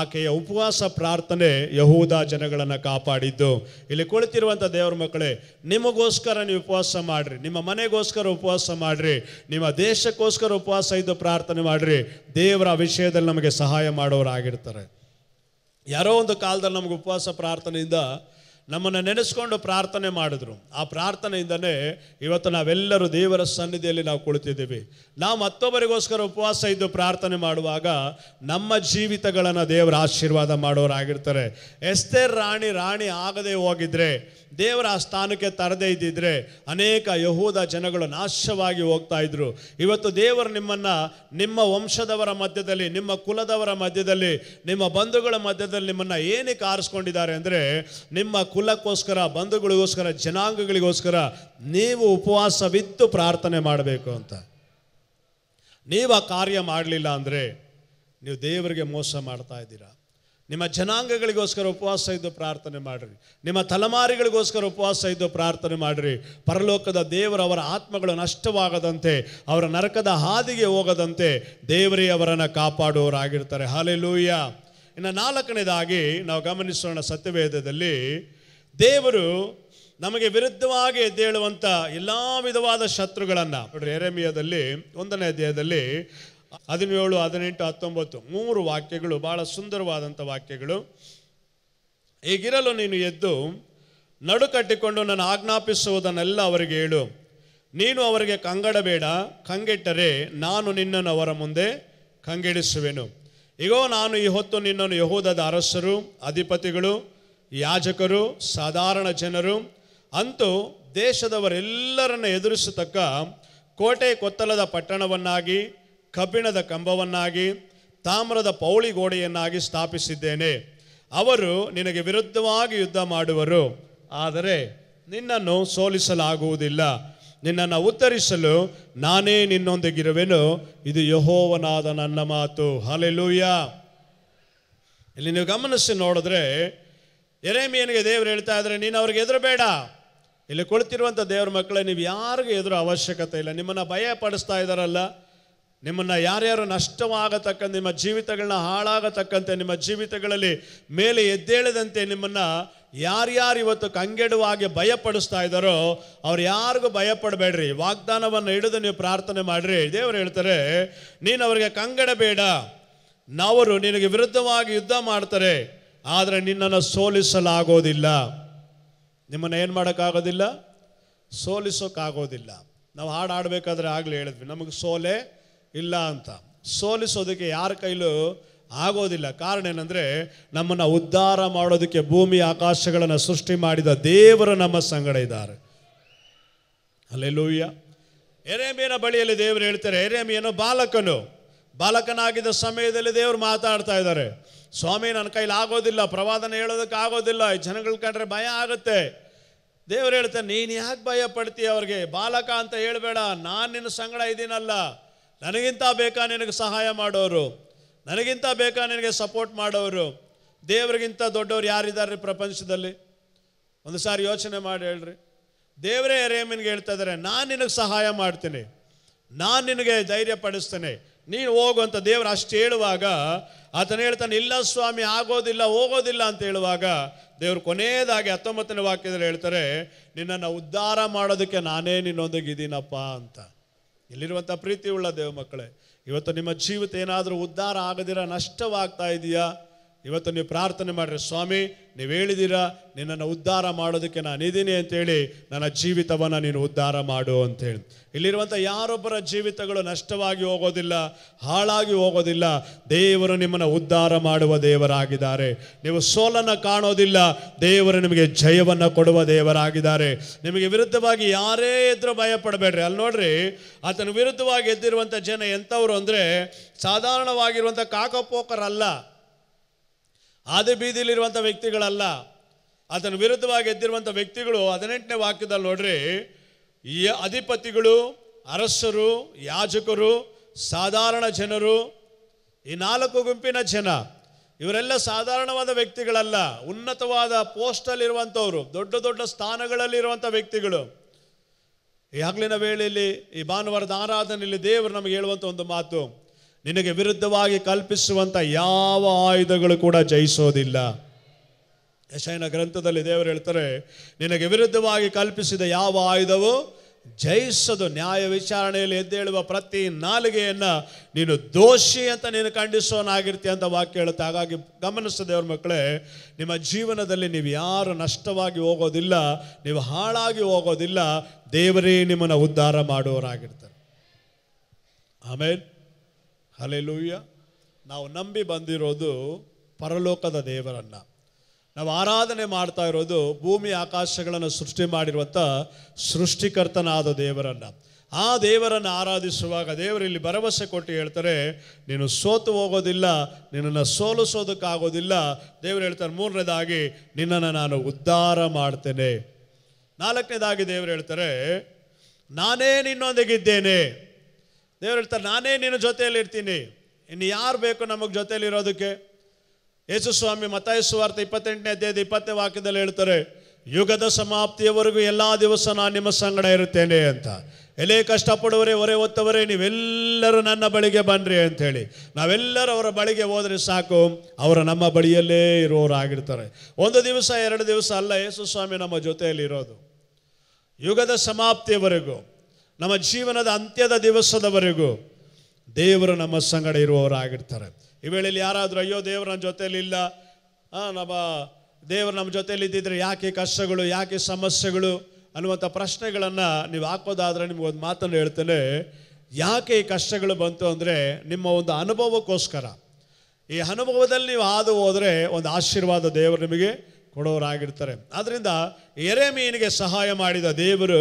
ಆಕೆಯ ಉಪವಾಸ ಪ್ರಾರ್ಥನೆ ಯಹೂದ ಜನಗಳನ್ನು ಕಾಪಾಡಿದ್ದು ಇಲ್ಲಿ ಕುಳಿತಿರುವಂಥ ದೇವರ ಮಕ್ಕಳೇ ನಿಮಗೋಸ್ಕರ ನೀವು ಉಪವಾಸ ಮಾಡಿರಿ ನಿಮ್ಮ ಮನೆಗೋಸ್ಕರ ಉಪವಾಸ ಮಾಡಿರಿ ನಿಮ್ಮ ದೇಶಕ್ಕೋಸ್ಕರ ಉಪವಾಸ ಇದ್ದು ಪ್ರಾರ್ಥನೆ ಮಾಡಿರಿ ದೇವರ ವಿಷಯದಲ್ಲಿ ನಮಗೆ ಸಹಾಯ ಮಾಡೋರಾಗಿರ್ತಾರೆ ಯಾರೋ ಒಂದು ಕಾಲದಲ್ಲಿ ನಮಗೆ ಉಪವಾಸ ಪ್ರಾರ್ಥನೆಯಿಂದ ನಮ್ಮನ್ನು ನೆನೆಸ್ಕೊಂಡು ಪ್ರಾರ್ಥನೆ ಮಾಡಿದ್ರು ಆ ಪ್ರಾರ್ಥನೆಯಿಂದಲೇ ಇವತ್ತು ನಾವೆಲ್ಲರೂ ದೇವರ ಸನ್ನಿಧಿಯಲ್ಲಿ ನಾವು ಕುಳಿತಿದ್ದೀವಿ ನಾವು ಮತ್ತೊಬ್ಬರಿಗೋಸ್ಕರ ಉಪವಾಸ ಇದ್ದು ಪ್ರಾರ್ಥನೆ ಮಾಡುವಾಗ ನಮ್ಮ ಜೀವಿತಗಳನ್ನು ದೇವರ ಆಶೀರ್ವಾದ ಮಾಡೋರಾಗಿರ್ತಾರೆ ಎಷ್ಟೇ ರಾಣಿ ರಾಣಿ ಆಗದೆ ಹೋಗಿದ್ರೆ ದೇವರ ಆ ಸ್ಥಾನಕ್ಕೆ ತರದೇ ಇದ್ದಿದ್ರೆ ಅನೇಕ ಯಹೂದ ಜನಗಳು ನಾಶವಾಗಿ ಹೋಗ್ತಾ ಇದ್ರು ಇವತ್ತು ದೇವರು ನಿಮ್ಮನ್ನು ನಿಮ್ಮ ವಂಶದವರ ಮಧ್ಯದಲ್ಲಿ ನಿಮ್ಮ ಕುಲದವರ ಮಧ್ಯದಲ್ಲಿ ನಿಮ್ಮ ಬಂಧುಗಳ ಮಧ್ಯದಲ್ಲಿ ನಿಮ್ಮನ್ನು ಏನಕ್ಕೆ ಆರಿಸ್ಕೊಂಡಿದ್ದಾರೆ ಅಂದರೆ ನಿಮ್ಮ ಕುಲಕ್ಕೋಸ್ಕರ ಬಂಧುಗಳಿಗೋಸ್ಕರ ಜನಾಂಗಗಳಿಗೋಸ್ಕರ ನೀವು ಉಪವಾಸವಿತ್ತು ಪ್ರಾರ್ಥನೆ ಮಾಡಬೇಕು ಅಂತ ನೀವು ಆ ಕಾರ್ಯ ಮಾಡಲಿಲ್ಲ ಅಂದರೆ ನೀವು ದೇವರಿಗೆ ಮೋಸ ಮಾಡ್ತಾ ಇದ್ದೀರಾ ನಿಮ್ಮ ಜನಾಂಗಗಳಿಗೋಸ್ಕರ ಉಪವಾಸ ಇದ್ದು ಪ್ರಾರ್ಥನೆ ಮಾಡಿರಿ ನಿಮ್ಮ ತಲೆಮಾರಿಗಳಿಗೋಸ್ಕರ ಉಪವಾಸ ಇದ್ದು ಪ್ರಾರ್ಥನೆ ಮಾಡಿರಿ ಪರಲೋಕದ ದೇವರು ಅವರ ಆತ್ಮಗಳು ನಷ್ಟವಾಗದಂತೆ ಅವರ ನರಕದ ಹಾದಿಗೆ ಹೋಗದಂತೆ ದೇವರೇ ಅವರನ್ನು ಕಾಪಾಡುವವರಾಗಿರ್ತಾರೆ ಹಾಲೆ ಲೂಯ್ಯ ಇನ್ನು ನಾಲ್ಕನೇದಾಗಿ ನಾವು ಗಮನಿಸೋಣ ಸತ್ಯವೇದದಲ್ಲಿ ದೇವರು ನಮಗೆ ವಿರುದ್ಧವಾಗಿ ಎದ್ದೇಳುವಂಥ ಎಲ್ಲ ವಿಧವಾದ ಶತ್ರುಗಳನ್ನು ನೋಡ್ರಿ ಎರೆಮಿಯದಲ್ಲಿ ಒಂದನೇ ಅಧ್ಯಾಯದಲ್ಲಿ ಹದಿನೇಳು ಹದಿನೆಂಟು ಹತ್ತೊಂಬತ್ತು ಮೂರು ವಾಕ್ಯಗಳು ಬಹಳ ಸುಂದರವಾದಂಥ ವಾಕ್ಯಗಳು ಈಗಿರಲು ನೀನು ಎದ್ದು ನಡು ಕಟ್ಟಿಕೊಂಡು ನಾನು ಆಜ್ಞಾಪಿಸುವುದನ್ನೆಲ್ಲ ಅವರಿಗೆ ಹೇಳು ನೀನು ಅವರಿಗೆ ಕಂಗಡಬೇಡ ಕಂಗೆಟ್ಟರೆ ನಾನು ನಿನ್ನನ್ನು ಅವರ ಮುಂದೆ ಕಂಗೆಡಿಸುವೆನು ಈಗೋ ನಾನು ಈ ಹೊತ್ತು ನಿನ್ನನ್ನು ಯಹೂದದ ಅರಸರು ಅಧಿಪತಿಗಳು ಯಾಜಕರು ಸಾಧಾರಣ ಜನರು ಅಂತೂ ದೇಶದವರೆಲ್ಲರನ್ನು ಎದುರಿಸತಕ್ಕ ಕೋಟೆ ಕೊತ್ತಲದ ಪಟ್ಟಣವನ್ನಾಗಿ ಕಬ್ಬಿಣದ ಕಂಬವನ್ನಾಗಿ ತಾಮ್ರದ ಪೌಳಿ ಗೋಡೆಯನ್ನಾಗಿ ಸ್ಥಾಪಿಸಿದ್ದೇನೆ ಅವರು ನಿನಗೆ ವಿರುದ್ಧವಾಗಿ ಯುದ್ಧ ಮಾಡುವರು ಆದರೆ ನಿನ್ನನ್ನು ಸೋಲಿಸಲಾಗುವುದಿಲ್ಲ ನಿನ್ನನ್ನು ಉತ್ತರಿಸಲು ನಾನೇ ನಿನ್ನೊಂದಿಗಿರುವೆನು ಇದು ಯಹೋವನಾದ ನನ್ನ ಮಾತು ಹಲೆಲೂಯ ಇಲ್ಲಿ ನೀವು ಗಮನಿಸಿ ನೋಡಿದ್ರೆ ಎರೇಮಿಯನಿಗೆ ದೇವರು ಹೇಳ್ತಾ ಇದ್ರೆ ನೀನು ಅವ್ರಿಗೆ ಎದುರಬೇಡ ಇಲ್ಲಿ ಕುಳಿತಿರುವಂಥ ದೇವ್ರ ಮಕ್ಕಳೇ ನೀವು ಯಾರಿಗೂ ಎದುರು ಅವಶ್ಯಕತೆ ಇಲ್ಲ ನಿಮ್ಮನ್ನು ಭಯ ಪಡಿಸ್ತಾ ಇದ್ದಾರಲ್ಲ ನಿಮ್ಮನ್ನು ಯಾರ್ಯಾರು ನಷ್ಟವಾಗತಕ್ಕ ನಿಮ್ಮ ಜೀವಿತಗಳನ್ನ ಹಾಳಾಗತಕ್ಕಂತೆ ನಿಮ್ಮ ಜೀವಿತಗಳಲ್ಲಿ ಮೇಲೆ ಎದ್ದೇಳದಂತೆ ನಿಮ್ಮನ್ನು ಯಾರ್ಯಾರು ಇವತ್ತು ಕಂಗೆಡುವಾಗಿ ಭಯಪಡಿಸ್ತಾ ಇದ್ದಾರೋ ಅವ್ರು ಯಾರಿಗೂ ಭಯಪಡಬೇಡ್ರಿ ವಾಗ್ದಾನವನ್ನು ಹಿಡಿದು ನೀವು ಪ್ರಾರ್ಥನೆ ಮಾಡಿರಿ ದೇವರು ಹೇಳ್ತಾರೆ ನೀನು ಅವರಿಗೆ ಕಂಗಡಬೇಡ ನಾವರು ನಿನಗೆ ವಿರುದ್ಧವಾಗಿ ಯುದ್ಧ ಮಾಡ್ತಾರೆ ಆದರೆ ನಿನ್ನನ್ನು ಸೋಲಿಸಲಾಗೋದಿಲ್ಲ ನಿಮ್ಮನ್ನು ಏನು ಮಾಡೋಕ್ಕಾಗೋದಿಲ್ಲ ಸೋಲಿಸೋಕ್ಕಾಗೋದಿಲ್ಲ ನಾವು ಹಾಡು ಆಡಬೇಕಾದ್ರೆ ಆಗಲೇ ಹೇಳಿದ್ವಿ ನಮಗೆ ಸೋಲೆ ಇಲ್ಲ ಅಂತ ಸೋಲಿಸೋದಕ್ಕೆ ಯಾರ ಕೈಲೂ ಆಗೋದಿಲ್ಲ ಕಾರಣ ಏನಂದರೆ ನಮ್ಮನ್ನು ಉದ್ಧಾರ ಮಾಡೋದಕ್ಕೆ ಭೂಮಿ ಆಕಾಶಗಳನ್ನು ಸೃಷ್ಟಿ ಮಾಡಿದ ದೇವರು ನಮ್ಮ ಸಂಗಡ ಇದ್ದಾರೆ ಅಲ್ಲೆಲ್ಲೂಯ್ಯ ಎರೆಮಿಯನ ಬಳಿಯಲ್ಲಿ ದೇವರು ಹೇಳ್ತಾರೆ ಎರೆಮಿಯನು ಬಾಲಕನು ಬಾಲಕನಾಗಿದ್ದ ಸಮಯದಲ್ಲಿ ದೇವರು ಮಾತಾಡ್ತಾ ಇದ್ದಾರೆ ಸ್ವಾಮಿ ನನ್ನ ಕೈಲಿ ಆಗೋದಿಲ್ಲ ಪ್ರವಾದನ ಹೇಳೋದಕ್ಕೆ ಆಗೋದಿಲ್ಲ ಈ ಜನಗಳು ಕಂಡ್ರೆ ಭಯ ಆಗುತ್ತೆ ದೇವ್ರು ಹೇಳ್ತಾರೆ ನೀನು ಯಾಕೆ ಭಯ ಪಡ್ತೀಯ ಅವ್ರಿಗೆ ಬಾಲಕ ಅಂತ ಹೇಳಬೇಡ ನಾನು ನಿನ್ನ ಸಂಗಡ ಇದ್ದೀನಲ್ಲ ನನಗಿಂತ ಬೇಕಾ ನಿನಗೆ ಸಹಾಯ ಮಾಡೋರು ನನಗಿಂತ ಬೇಕಾ ನಿನಗೆ ಸಪೋರ್ಟ್ ಮಾಡೋರು ದೇವರಿಗಿಂತ ದೊಡ್ಡವ್ರು ಯಾರಿದ್ದಾರೆ ಪ್ರಪಂಚದಲ್ಲಿ ಒಂದು ಸಾರಿ ಯೋಚನೆ ಮಾಡಿ ಹೇಳ್ರಿ ದೇವರೇ ರೇಮನ್ಗೆ ಹೇಳ್ತಾ ಇದ್ದಾರೆ ನಾನು ನಿನಗೆ ಸಹಾಯ ಮಾಡ್ತೀನಿ ನಾನು ನಿನಗೆ ಧೈರ್ಯ ಪಡಿಸ್ತೇನೆ ನೀನು ಹೋಗು ಅಂತ ದೇವರು ಅಷ್ಟು ಹೇಳುವಾಗ ಆತನ ಹೇಳ್ತಾನೆ ಇಲ್ಲ ಸ್ವಾಮಿ ಆಗೋದಿಲ್ಲ ಹೋಗೋದಿಲ್ಲ ಅಂತ ಹೇಳುವಾಗ ದೇವರು ಕೊನೆಯದಾಗಿ ಹತ್ತೊಂಬತ್ತನೇ ವಾಕ್ಯದಲ್ಲಿ ಹೇಳ್ತಾರೆ ನಿನ್ನನ್ನು ಉದ್ಧಾರ ಮಾಡೋದಕ್ಕೆ ನಾನೇ ನಿನ್ನೊಂದಿಗೆ ಇದ್ದೀನಪ್ಪ ಅಂತ ಇಲ್ಲಿರುವಂಥ ಪ್ರೀತಿ ಉಳ್ಳ ದೇವ ಮಕ್ಕಳೇ ಇವತ್ತು ನಿಮ್ಮ ಜೀವಿತ ಏನಾದರೂ ಉದ್ಧಾರ ಆಗದಿರ ನಷ್ಟವಾಗ್ತಾ ಇದೆಯಾ ಇವತ್ತು ನೀವು ಪ್ರಾರ್ಥನೆ ಮಾಡ್ರಿ ಸ್ವಾಮಿ ನೀವು ಹೇಳಿದ್ದೀರಾ ನಿನ್ನನ್ನು ಉದ್ಧಾರ ಮಾಡೋದಕ್ಕೆ ನಾನಿದ್ದೀನಿ ಅಂತೇಳಿ ನನ್ನ ಜೀವಿತವನ್ನು ನೀನು ಉದ್ಧಾರ ಮಾಡು ಅಂತೇಳಿ ಇಲ್ಲಿರುವಂಥ ಯಾರೊಬ್ಬರ ಜೀವಿತಗಳು ನಷ್ಟವಾಗಿ ಹೋಗೋದಿಲ್ಲ ಹಾಳಾಗಿ ಹೋಗೋದಿಲ್ಲ ದೇವರು ನಿಮ್ಮನ್ನು ಉದ್ಧಾರ ಮಾಡುವ ದೇವರಾಗಿದ್ದಾರೆ ನೀವು ಸೋಲನ್ನು ಕಾಣೋದಿಲ್ಲ ದೇವರು ನಿಮಗೆ ಜಯವನ್ನು ಕೊಡುವ ದೇವರಾಗಿದ್ದಾರೆ ನಿಮಗೆ ವಿರುದ್ಧವಾಗಿ ಯಾರೇ ಇದ್ರೂ ಭಯ ಪಡಬೇಡ್ರಿ ಅಲ್ಲಿ ನೋಡ್ರಿ ಆತನ ವಿರುದ್ಧವಾಗಿ ಎದ್ದಿರುವಂಥ ಜನ ಎಂಥವ್ರು ಅಂದರೆ ಸಾಧಾರಣವಾಗಿರುವಂಥ ಕಾಕಪೋಕರಲ್ಲ ಆದಿ ಬೀದಿಲಿರುವಂಥ ವ್ಯಕ್ತಿಗಳಲ್ಲ ಅದನ್ನು ವಿರುದ್ಧವಾಗಿ ಎದ್ದಿರುವಂಥ ವ್ಯಕ್ತಿಗಳು ಹದಿನೆಂಟನೇ ವಾಕ್ಯದಲ್ಲಿ ನೋಡ್ರಿ ಈ ಅಧಿಪತಿಗಳು ಅರಸರು ಯಾಜಕರು ಸಾಧಾರಣ ಜನರು ಈ ನಾಲ್ಕು ಗುಂಪಿನ ಜನ ಇವರೆಲ್ಲ ಸಾಧಾರಣವಾದ ವ್ಯಕ್ತಿಗಳಲ್ಲ ಉನ್ನತವಾದ ಪೋಸ್ಟಲ್ಲಿರುವಂಥವ್ರು ದೊಡ್ಡ ದೊಡ್ಡ ಸ್ಥಾನಗಳಲ್ಲಿರುವಂಥ ವ್ಯಕ್ತಿಗಳು ಈ ಹಗಲಿನ ವೇಳೆಯಲ್ಲಿ ಈ ಭಾನುವಾರದ ಆರಾಧನೆಯಲ್ಲಿ ದೇವರು ನಮಗೆ ಹೇಳುವಂಥ ಒಂದು ಮಾತು ನಿನಗೆ ವಿರುದ್ಧವಾಗಿ ಕಲ್ಪಿಸುವಂಥ ಯಾವ ಆಯುಧಗಳು ಕೂಡ ಜಯಿಸೋದಿಲ್ಲ ಯಶಯನ ಗ್ರಂಥದಲ್ಲಿ ದೇವರು ಹೇಳ್ತಾರೆ ನಿನಗೆ ವಿರುದ್ಧವಾಗಿ ಕಲ್ಪಿಸಿದ ಯಾವ ಆಯುಧವು ಜಯಿಸೋದು ನ್ಯಾಯ ವಿಚಾರಣೆಯಲ್ಲಿ ಎದ್ದೇಳುವ ಪ್ರತಿ ನಾಲಿಗೆಯನ್ನು ನೀನು ದೋಷಿ ಅಂತ ನೀನು ಖಂಡಿಸೋನಾಗಿರ್ತೀಯ ಅಂತ ವಾಕ್ಯ ಹೇಳುತ್ತೆ ಹಾಗಾಗಿ ಗಮನಿಸಿದ ದೇವ್ರ ಮಕ್ಕಳೇ ನಿಮ್ಮ ಜೀವನದಲ್ಲಿ ನೀವು ಯಾರು ನಷ್ಟವಾಗಿ ಹೋಗೋದಿಲ್ಲ ನೀವು ಹಾಳಾಗಿ ಹೋಗೋದಿಲ್ಲ ದೇವರೇ ನಿಮ್ಮನ್ನು ಉದ್ಧಾರ ಮಾಡುವವರಾಗಿರ್ತಾರೆ ಆಮೇಲೆ ಹಲೆಲೂಯ್ಯ ನಾವು ನಂಬಿ ಬಂದಿರೋದು ಪರಲೋಕದ ದೇವರನ್ನು ನಾವು ಆರಾಧನೆ ಮಾಡ್ತಾ ಇರೋದು ಭೂಮಿ ಆಕಾಶಗಳನ್ನು ಸೃಷ್ಟಿ ಮಾಡಿರುವಂಥ ಸೃಷ್ಟಿಕರ್ತನಾದ ದೇವರನ್ನು ಆ ದೇವರನ್ನು ಆರಾಧಿಸುವಾಗ ದೇವರಿಲ್ಲಿ ಭರವಸೆ ಕೊಟ್ಟು ಹೇಳ್ತಾರೆ ನೀನು ಸೋತು ಹೋಗೋದಿಲ್ಲ ನಿನ್ನನ್ನು ಸೋಲಿಸೋದಕ್ಕಾಗೋದಿಲ್ಲ ದೇವರು ಹೇಳ್ತಾರೆ ಮೂರನೇದಾಗಿ ನಿನ್ನನ್ನು ನಾನು ಉದ್ಧಾರ ಮಾಡ್ತೇನೆ ನಾಲ್ಕನೇದಾಗಿ ದೇವರು ಹೇಳ್ತಾರೆ ನಾನೇ ನಿನ್ನೊಂದಿಗಿದ್ದೇನೆ ದೇವ್ರು ಹೇಳ್ತಾರೆ ನಾನೇ ನಿನ್ನ ಜೊತೆಯಲ್ಲಿ ಇರ್ತೀನಿ ಇನ್ನು ಯಾರು ಬೇಕು ನಮಗೆ ಜೊತೆಯಲ್ಲಿ ಇರೋದಕ್ಕೆ ಯೇಸು ಸ್ವಾಮಿ ಮತಾಯಿಸುವಾರ್ಥ ಇಪ್ಪತ್ತೆಂಟನೇ ಅಧ್ಯಾಯದ ಇಪ್ಪತ್ತೇ ವಾಕ್ಯದಲ್ಲಿ ಹೇಳ್ತಾರೆ ಯುಗದ ಸಮಾಪ್ತಿಯವರೆಗೂ ಎಲ್ಲ ದಿವಸ ನಾನು ನಿಮ್ಮ ಸಂಗಡ ಇರುತ್ತೇನೆ ಅಂತ ಎಲೆ ಕಷ್ಟಪಡುವರೇ ಹೊರೆ ಓದ್ತವರೇ ನೀವೆಲ್ಲರೂ ನನ್ನ ಬಳಿಗೆ ಬನ್ನಿರಿ ಅಂಥೇಳಿ ನಾವೆಲ್ಲರೂ ಅವರ ಬಳಿಗೆ ಹೋದರೆ ಸಾಕು ಅವರು ನಮ್ಮ ಬಳಿಯಲ್ಲೇ ಇರುವವರಾಗಿರ್ತಾರೆ ಒಂದು ದಿವಸ ಎರಡು ದಿವಸ ಅಲ್ಲ ಯೇಸು ಸ್ವಾಮಿ ನಮ್ಮ ಜೊತೆಯಲ್ಲಿ ಇರೋದು ಯುಗದ ಸಮಾಪ್ತಿಯವರೆಗೂ ನಮ್ಮ ಜೀವನದ ಅಂತ್ಯದ ದಿವಸದವರೆಗೂ ದೇವರು ನಮ್ಮ ಸಂಗಡ ಇರುವವರಾಗಿರ್ತಾರೆ ಈ ವೇಳೆಯಲ್ಲಿ ಯಾರಾದರೂ ಅಯ್ಯೋ ದೇವರು ನಮ್ಮ ಜೊತೆಯಲ್ಲಿಲ್ಲ ನಮ್ಮ ದೇವರು ನಮ್ಮ ಜೊತೆಯಲ್ಲಿ ಇದ್ದಿದ್ರೆ ಯಾಕೆ ಕಷ್ಟಗಳು ಯಾಕೆ ಸಮಸ್ಯೆಗಳು ಅನ್ನುವಂಥ ಪ್ರಶ್ನೆಗಳನ್ನು ನೀವು ಹಾಕೋದಾದರೆ ಒಂದು ಮಾತನ್ನು ಹೇಳ್ತೇನೆ ಯಾಕೆ ಈ ಕಷ್ಟಗಳು ಬಂತು ಅಂದರೆ ನಿಮ್ಮ ಒಂದು ಅನುಭವಕ್ಕೋಸ್ಕರ ಈ ಅನುಭವದಲ್ಲಿ ನೀವು ಹಾದು ಹೋದರೆ ಒಂದು ಆಶೀರ್ವಾದ ದೇವರು ನಿಮಗೆ ಕೊಡೋರಾಗಿರ್ತಾರೆ ಆದ್ದರಿಂದ ಎರೆಮೀನಿಗೆ ಸಹಾಯ ಮಾಡಿದ ದೇವರು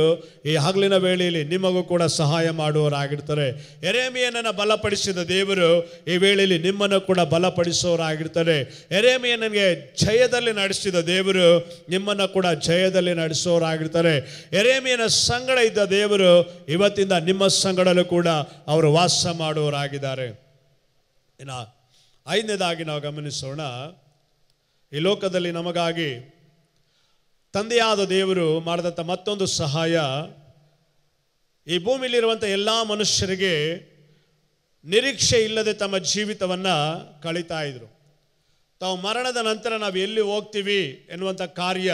ಈ ಹಗಲಿನ ವೇಳೆಯಲ್ಲಿ ನಿಮಗೂ ಕೂಡ ಸಹಾಯ ಮಾಡುವವರಾಗಿರ್ತಾರೆ ಎರೆಮಿಯನನ್ನು ಬಲಪಡಿಸಿದ ದೇವರು ಈ ವೇಳೆಯಲ್ಲಿ ನಿಮ್ಮನ್ನು ಕೂಡ ಬಲಪಡಿಸೋರಾಗಿರ್ತಾರೆ ಎರೆಮೀನನಿಗೆ ಜಯದಲ್ಲಿ ನಡೆಸಿದ ದೇವರು ನಿಮ್ಮನ್ನು ಕೂಡ ಜಯದಲ್ಲಿ ನಡೆಸೋರಾಗಿರ್ತಾರೆ ಎರೆಮೀನ ಸಂಗಡ ಇದ್ದ ದೇವರು ಇವತ್ತಿಂದ ನಿಮ್ಮ ಸಂಗಡಲ್ಲೂ ಕೂಡ ಅವರು ವಾಸ ಮಾಡುವವರಾಗಿದ್ದಾರೆ ಇನ್ನು ಐದನೇದಾಗಿ ನಾವು ಗಮನಿಸೋಣ ಈ ಲೋಕದಲ್ಲಿ ನಮಗಾಗಿ ತಂದೆಯಾದ ದೇವರು ಮಾಡಿದಂಥ ಮತ್ತೊಂದು ಸಹಾಯ ಈ ಭೂಮಿಲಿರುವಂಥ ಎಲ್ಲ ಮನುಷ್ಯರಿಗೆ ನಿರೀಕ್ಷೆ ಇಲ್ಲದೆ ತಮ್ಮ ಜೀವಿತವನ್ನು ಕಳೀತಾ ಇದ್ರು ತಾವು ಮರಣದ ನಂತರ ನಾವು ಎಲ್ಲಿ ಹೋಗ್ತೀವಿ ಎನ್ನುವಂಥ ಕಾರ್ಯ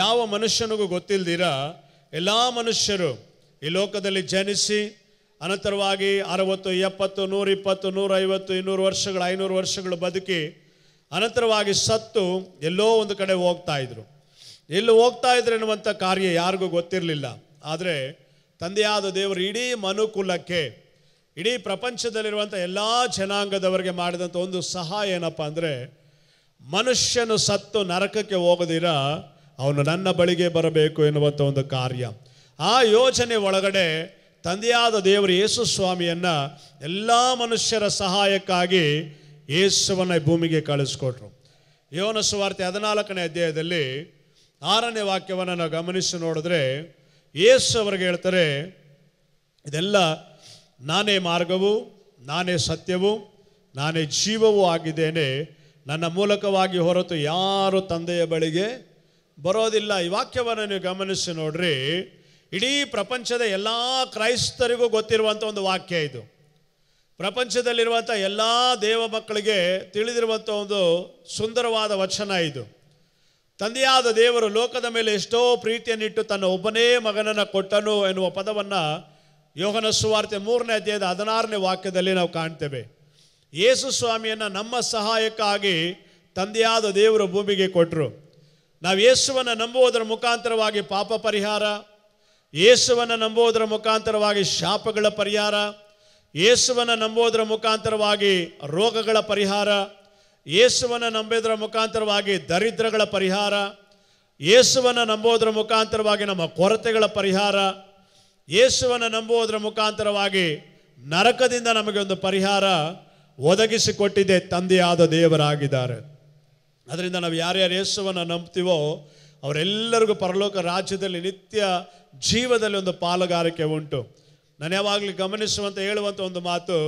ಯಾವ ಮನುಷ್ಯನಿಗೂ ಗೊತ್ತಿಲ್ದಿರ ಎಲ್ಲ ಮನುಷ್ಯರು ಈ ಲೋಕದಲ್ಲಿ ಜನಿಸಿ ಅನಂತರವಾಗಿ ಅರವತ್ತು ಎಪ್ಪತ್ತು ನೂರಿಪ್ಪತ್ತು ನೂರೈವತ್ತು ಇನ್ನೂರು ವರ್ಷಗಳು ಐನೂರು ವರ್ಷಗಳು ಬದುಕಿ ಅನಂತರವಾಗಿ ಸತ್ತು ಎಲ್ಲೋ ಒಂದು ಕಡೆ ಹೋಗ್ತಾ ಇದ್ರು ಎಲ್ಲಿ ಹೋಗ್ತಾ ಇದ್ರು ಎನ್ನುವಂಥ ಕಾರ್ಯ ಯಾರಿಗೂ ಗೊತ್ತಿರಲಿಲ್ಲ ಆದರೆ ತಂದೆಯಾದ ದೇವರು ಇಡೀ ಮನುಕುಲಕ್ಕೆ ಇಡೀ ಪ್ರಪಂಚದಲ್ಲಿರುವಂಥ ಎಲ್ಲ ಜನಾಂಗದವರಿಗೆ ಮಾಡಿದಂಥ ಒಂದು ಸಹಾಯ ಏನಪ್ಪ ಅಂದರೆ ಮನುಷ್ಯನು ಸತ್ತು ನರಕಕ್ಕೆ ಹೋಗದಿರ ಅವನು ನನ್ನ ಬಳಿಗೆ ಬರಬೇಕು ಎನ್ನುವಂಥ ಒಂದು ಕಾರ್ಯ ಆ ಯೋಜನೆ ಒಳಗಡೆ ತಂದೆಯಾದ ದೇವರು ಯೇಸು ಸ್ವಾಮಿಯನ್ನು ಎಲ್ಲ ಮನುಷ್ಯರ ಸಹಾಯಕ್ಕಾಗಿ ಯೇಸುವನ್ನು ಭೂಮಿಗೆ ಕಳಿಸ್ಕೊಟ್ರು ಯೋನ ಸುವಾರ್ತೆ ಹದಿನಾಲ್ಕನೇ ಅಧ್ಯಾಯದಲ್ಲಿ ಆರನೇ ವಾಕ್ಯವನ್ನು ನಾವು ಗಮನಿಸಿ ನೋಡಿದ್ರೆ ಯೇಸು ಅವ್ರಿಗೆ ಹೇಳ್ತಾರೆ ಇದೆಲ್ಲ ನಾನೇ ಮಾರ್ಗವು ನಾನೇ ಸತ್ಯವು ನಾನೇ ಜೀವವೂ ಆಗಿದ್ದೇನೆ ನನ್ನ ಮೂಲಕವಾಗಿ ಹೊರತು ಯಾರು ತಂದೆಯ ಬಳಿಗೆ ಬರೋದಿಲ್ಲ ಈ ವಾಕ್ಯವನ್ನು ನೀವು ಗಮನಿಸಿ ನೋಡ್ರಿ ಇಡೀ ಪ್ರಪಂಚದ ಎಲ್ಲ ಕ್ರೈಸ್ತರಿಗೂ ಗೊತ್ತಿರುವಂಥ ಒಂದು ವಾಕ್ಯ ಇದು ಪ್ರಪಂಚದಲ್ಲಿರುವಂಥ ಎಲ್ಲ ದೇವ ಮಕ್ಕಳಿಗೆ ತಿಳಿದಿರುವಂಥ ಒಂದು ಸುಂದರವಾದ ವಚನ ಇದು ತಂದೆಯಾದ ದೇವರು ಲೋಕದ ಮೇಲೆ ಎಷ್ಟೋ ಪ್ರೀತಿಯನ್ನಿಟ್ಟು ತನ್ನ ಒಬ್ಬನೇ ಮಗನನ್ನು ಕೊಟ್ಟನು ಎನ್ನುವ ಪದವನ್ನು ಯೋಹನ ಸುವಾರ್ತೆ ಮೂರನೇ ಅಧ್ಯಾಯದ ಹದಿನಾರನೇ ವಾಕ್ಯದಲ್ಲಿ ನಾವು ಕಾಣ್ತೇವೆ ಯೇಸು ಸ್ವಾಮಿಯನ್ನು ನಮ್ಮ ಸಹಾಯಕ್ಕಾಗಿ ತಂದೆಯಾದ ದೇವರು ಭೂಮಿಗೆ ಕೊಟ್ಟರು ನಾವು ಯೇಸುವನ್ನು ನಂಬುವುದರ ಮುಖಾಂತರವಾಗಿ ಪಾಪ ಪರಿಹಾರ ಯೇಸುವನ್ನು ನಂಬುವುದರ ಮುಖಾಂತರವಾಗಿ ಶಾಪಗಳ ಪರಿಹಾರ ಯೇಸುವನ್ನು ನಂಬೋದರ ಮುಖಾಂತರವಾಗಿ ರೋಗಗಳ ಪರಿಹಾರ ಯೇಸುವನ್ನು ನಂಬಿದ್ರ ಮುಖಾಂತರವಾಗಿ ದರಿದ್ರಗಳ ಪರಿಹಾರ ಯೇಸುವನ್ನು ನಂಬೋದರ ಮುಖಾಂತರವಾಗಿ ನಮ್ಮ ಕೊರತೆಗಳ ಪರಿಹಾರ ಯೇಸುವನ್ನು ನಂಬುವುದರ ಮುಖಾಂತರವಾಗಿ ನರಕದಿಂದ ನಮಗೆ ಒಂದು ಪರಿಹಾರ ಒದಗಿಸಿಕೊಟ್ಟಿದೆ ತಂದೆಯಾದ ದೇವರಾಗಿದ್ದಾರೆ ಅದರಿಂದ ನಾವು ಯಾರ್ಯಾರು ಯೇಸುವನ್ನು ನಂಬ್ತೀವೋ ಅವರೆಲ್ಲರಿಗೂ ಪರಲೋಕ ರಾಜ್ಯದಲ್ಲಿ ನಿತ್ಯ ಜೀವದಲ್ಲಿ ಒಂದು ಪಾಲುಗಾರಿಕೆ ಉಂಟು ನಾನು ಯಾವಾಗಲೂ ಗಮನಿಸುವಂತ ಹೇಳುವಂಥ ಒಂದು ಮಾತು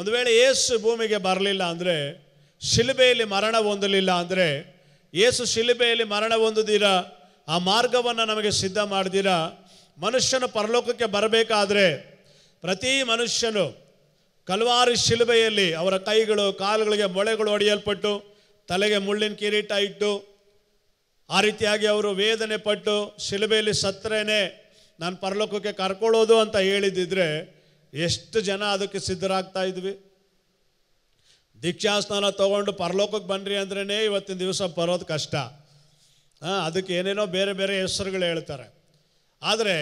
ಒಂದು ವೇಳೆ ಏಸು ಭೂಮಿಗೆ ಬರಲಿಲ್ಲ ಅಂದರೆ ಶಿಲುಬೆಯಲ್ಲಿ ಮರಣ ಹೊಂದಲಿಲ್ಲ ಅಂದರೆ ಏಸು ಶಿಲುಬೆಯಲ್ಲಿ ಮರಣ ಹೊಂದುದಿರ ಆ ಮಾರ್ಗವನ್ನು ನಮಗೆ ಸಿದ್ಧ ಮಾಡಿದಿರಾ ಮನುಷ್ಯನು ಪರಲೋಕಕ್ಕೆ ಬರಬೇಕಾದರೆ ಪ್ರತಿ ಮನುಷ್ಯನು ಕಲ್ವಾರಿ ಶಿಲುಬೆಯಲ್ಲಿ ಅವರ ಕೈಗಳು ಕಾಲುಗಳಿಗೆ ಮೊಳೆಗಳು ಹೊಡೆಯಲ್ಪಟ್ಟು ತಲೆಗೆ ಮುಳ್ಳಿನ ಕಿರೀಟ ಇಟ್ಟು ಆ ರೀತಿಯಾಗಿ ಅವರು ವೇದನೆ ಪಟ್ಟು ಶಿಲುಬೆಯಲ್ಲಿ ಸತ್ತರೇನೆ ನಾನು ಪರಲೋಕಕ್ಕೆ ಕರ್ಕೊಳ್ಳೋದು ಅಂತ ಹೇಳಿದಿದ್ರೆ ಎಷ್ಟು ಜನ ಅದಕ್ಕೆ ಸಿದ್ಧರಾಗ್ತಾ ಇದ್ವಿ ಸ್ನಾನ ತೊಗೊಂಡು ಪರಲೋಕಕ್ಕೆ ಬನ್ನಿರಿ ಅಂದ್ರೇ ಇವತ್ತಿನ ದಿವಸ ಬರೋದು ಕಷ್ಟ ಹಾಂ ಅದಕ್ಕೆ ಏನೇನೋ ಬೇರೆ ಬೇರೆ ಹೆಸರುಗಳು ಹೇಳ್ತಾರೆ ಆದರೆ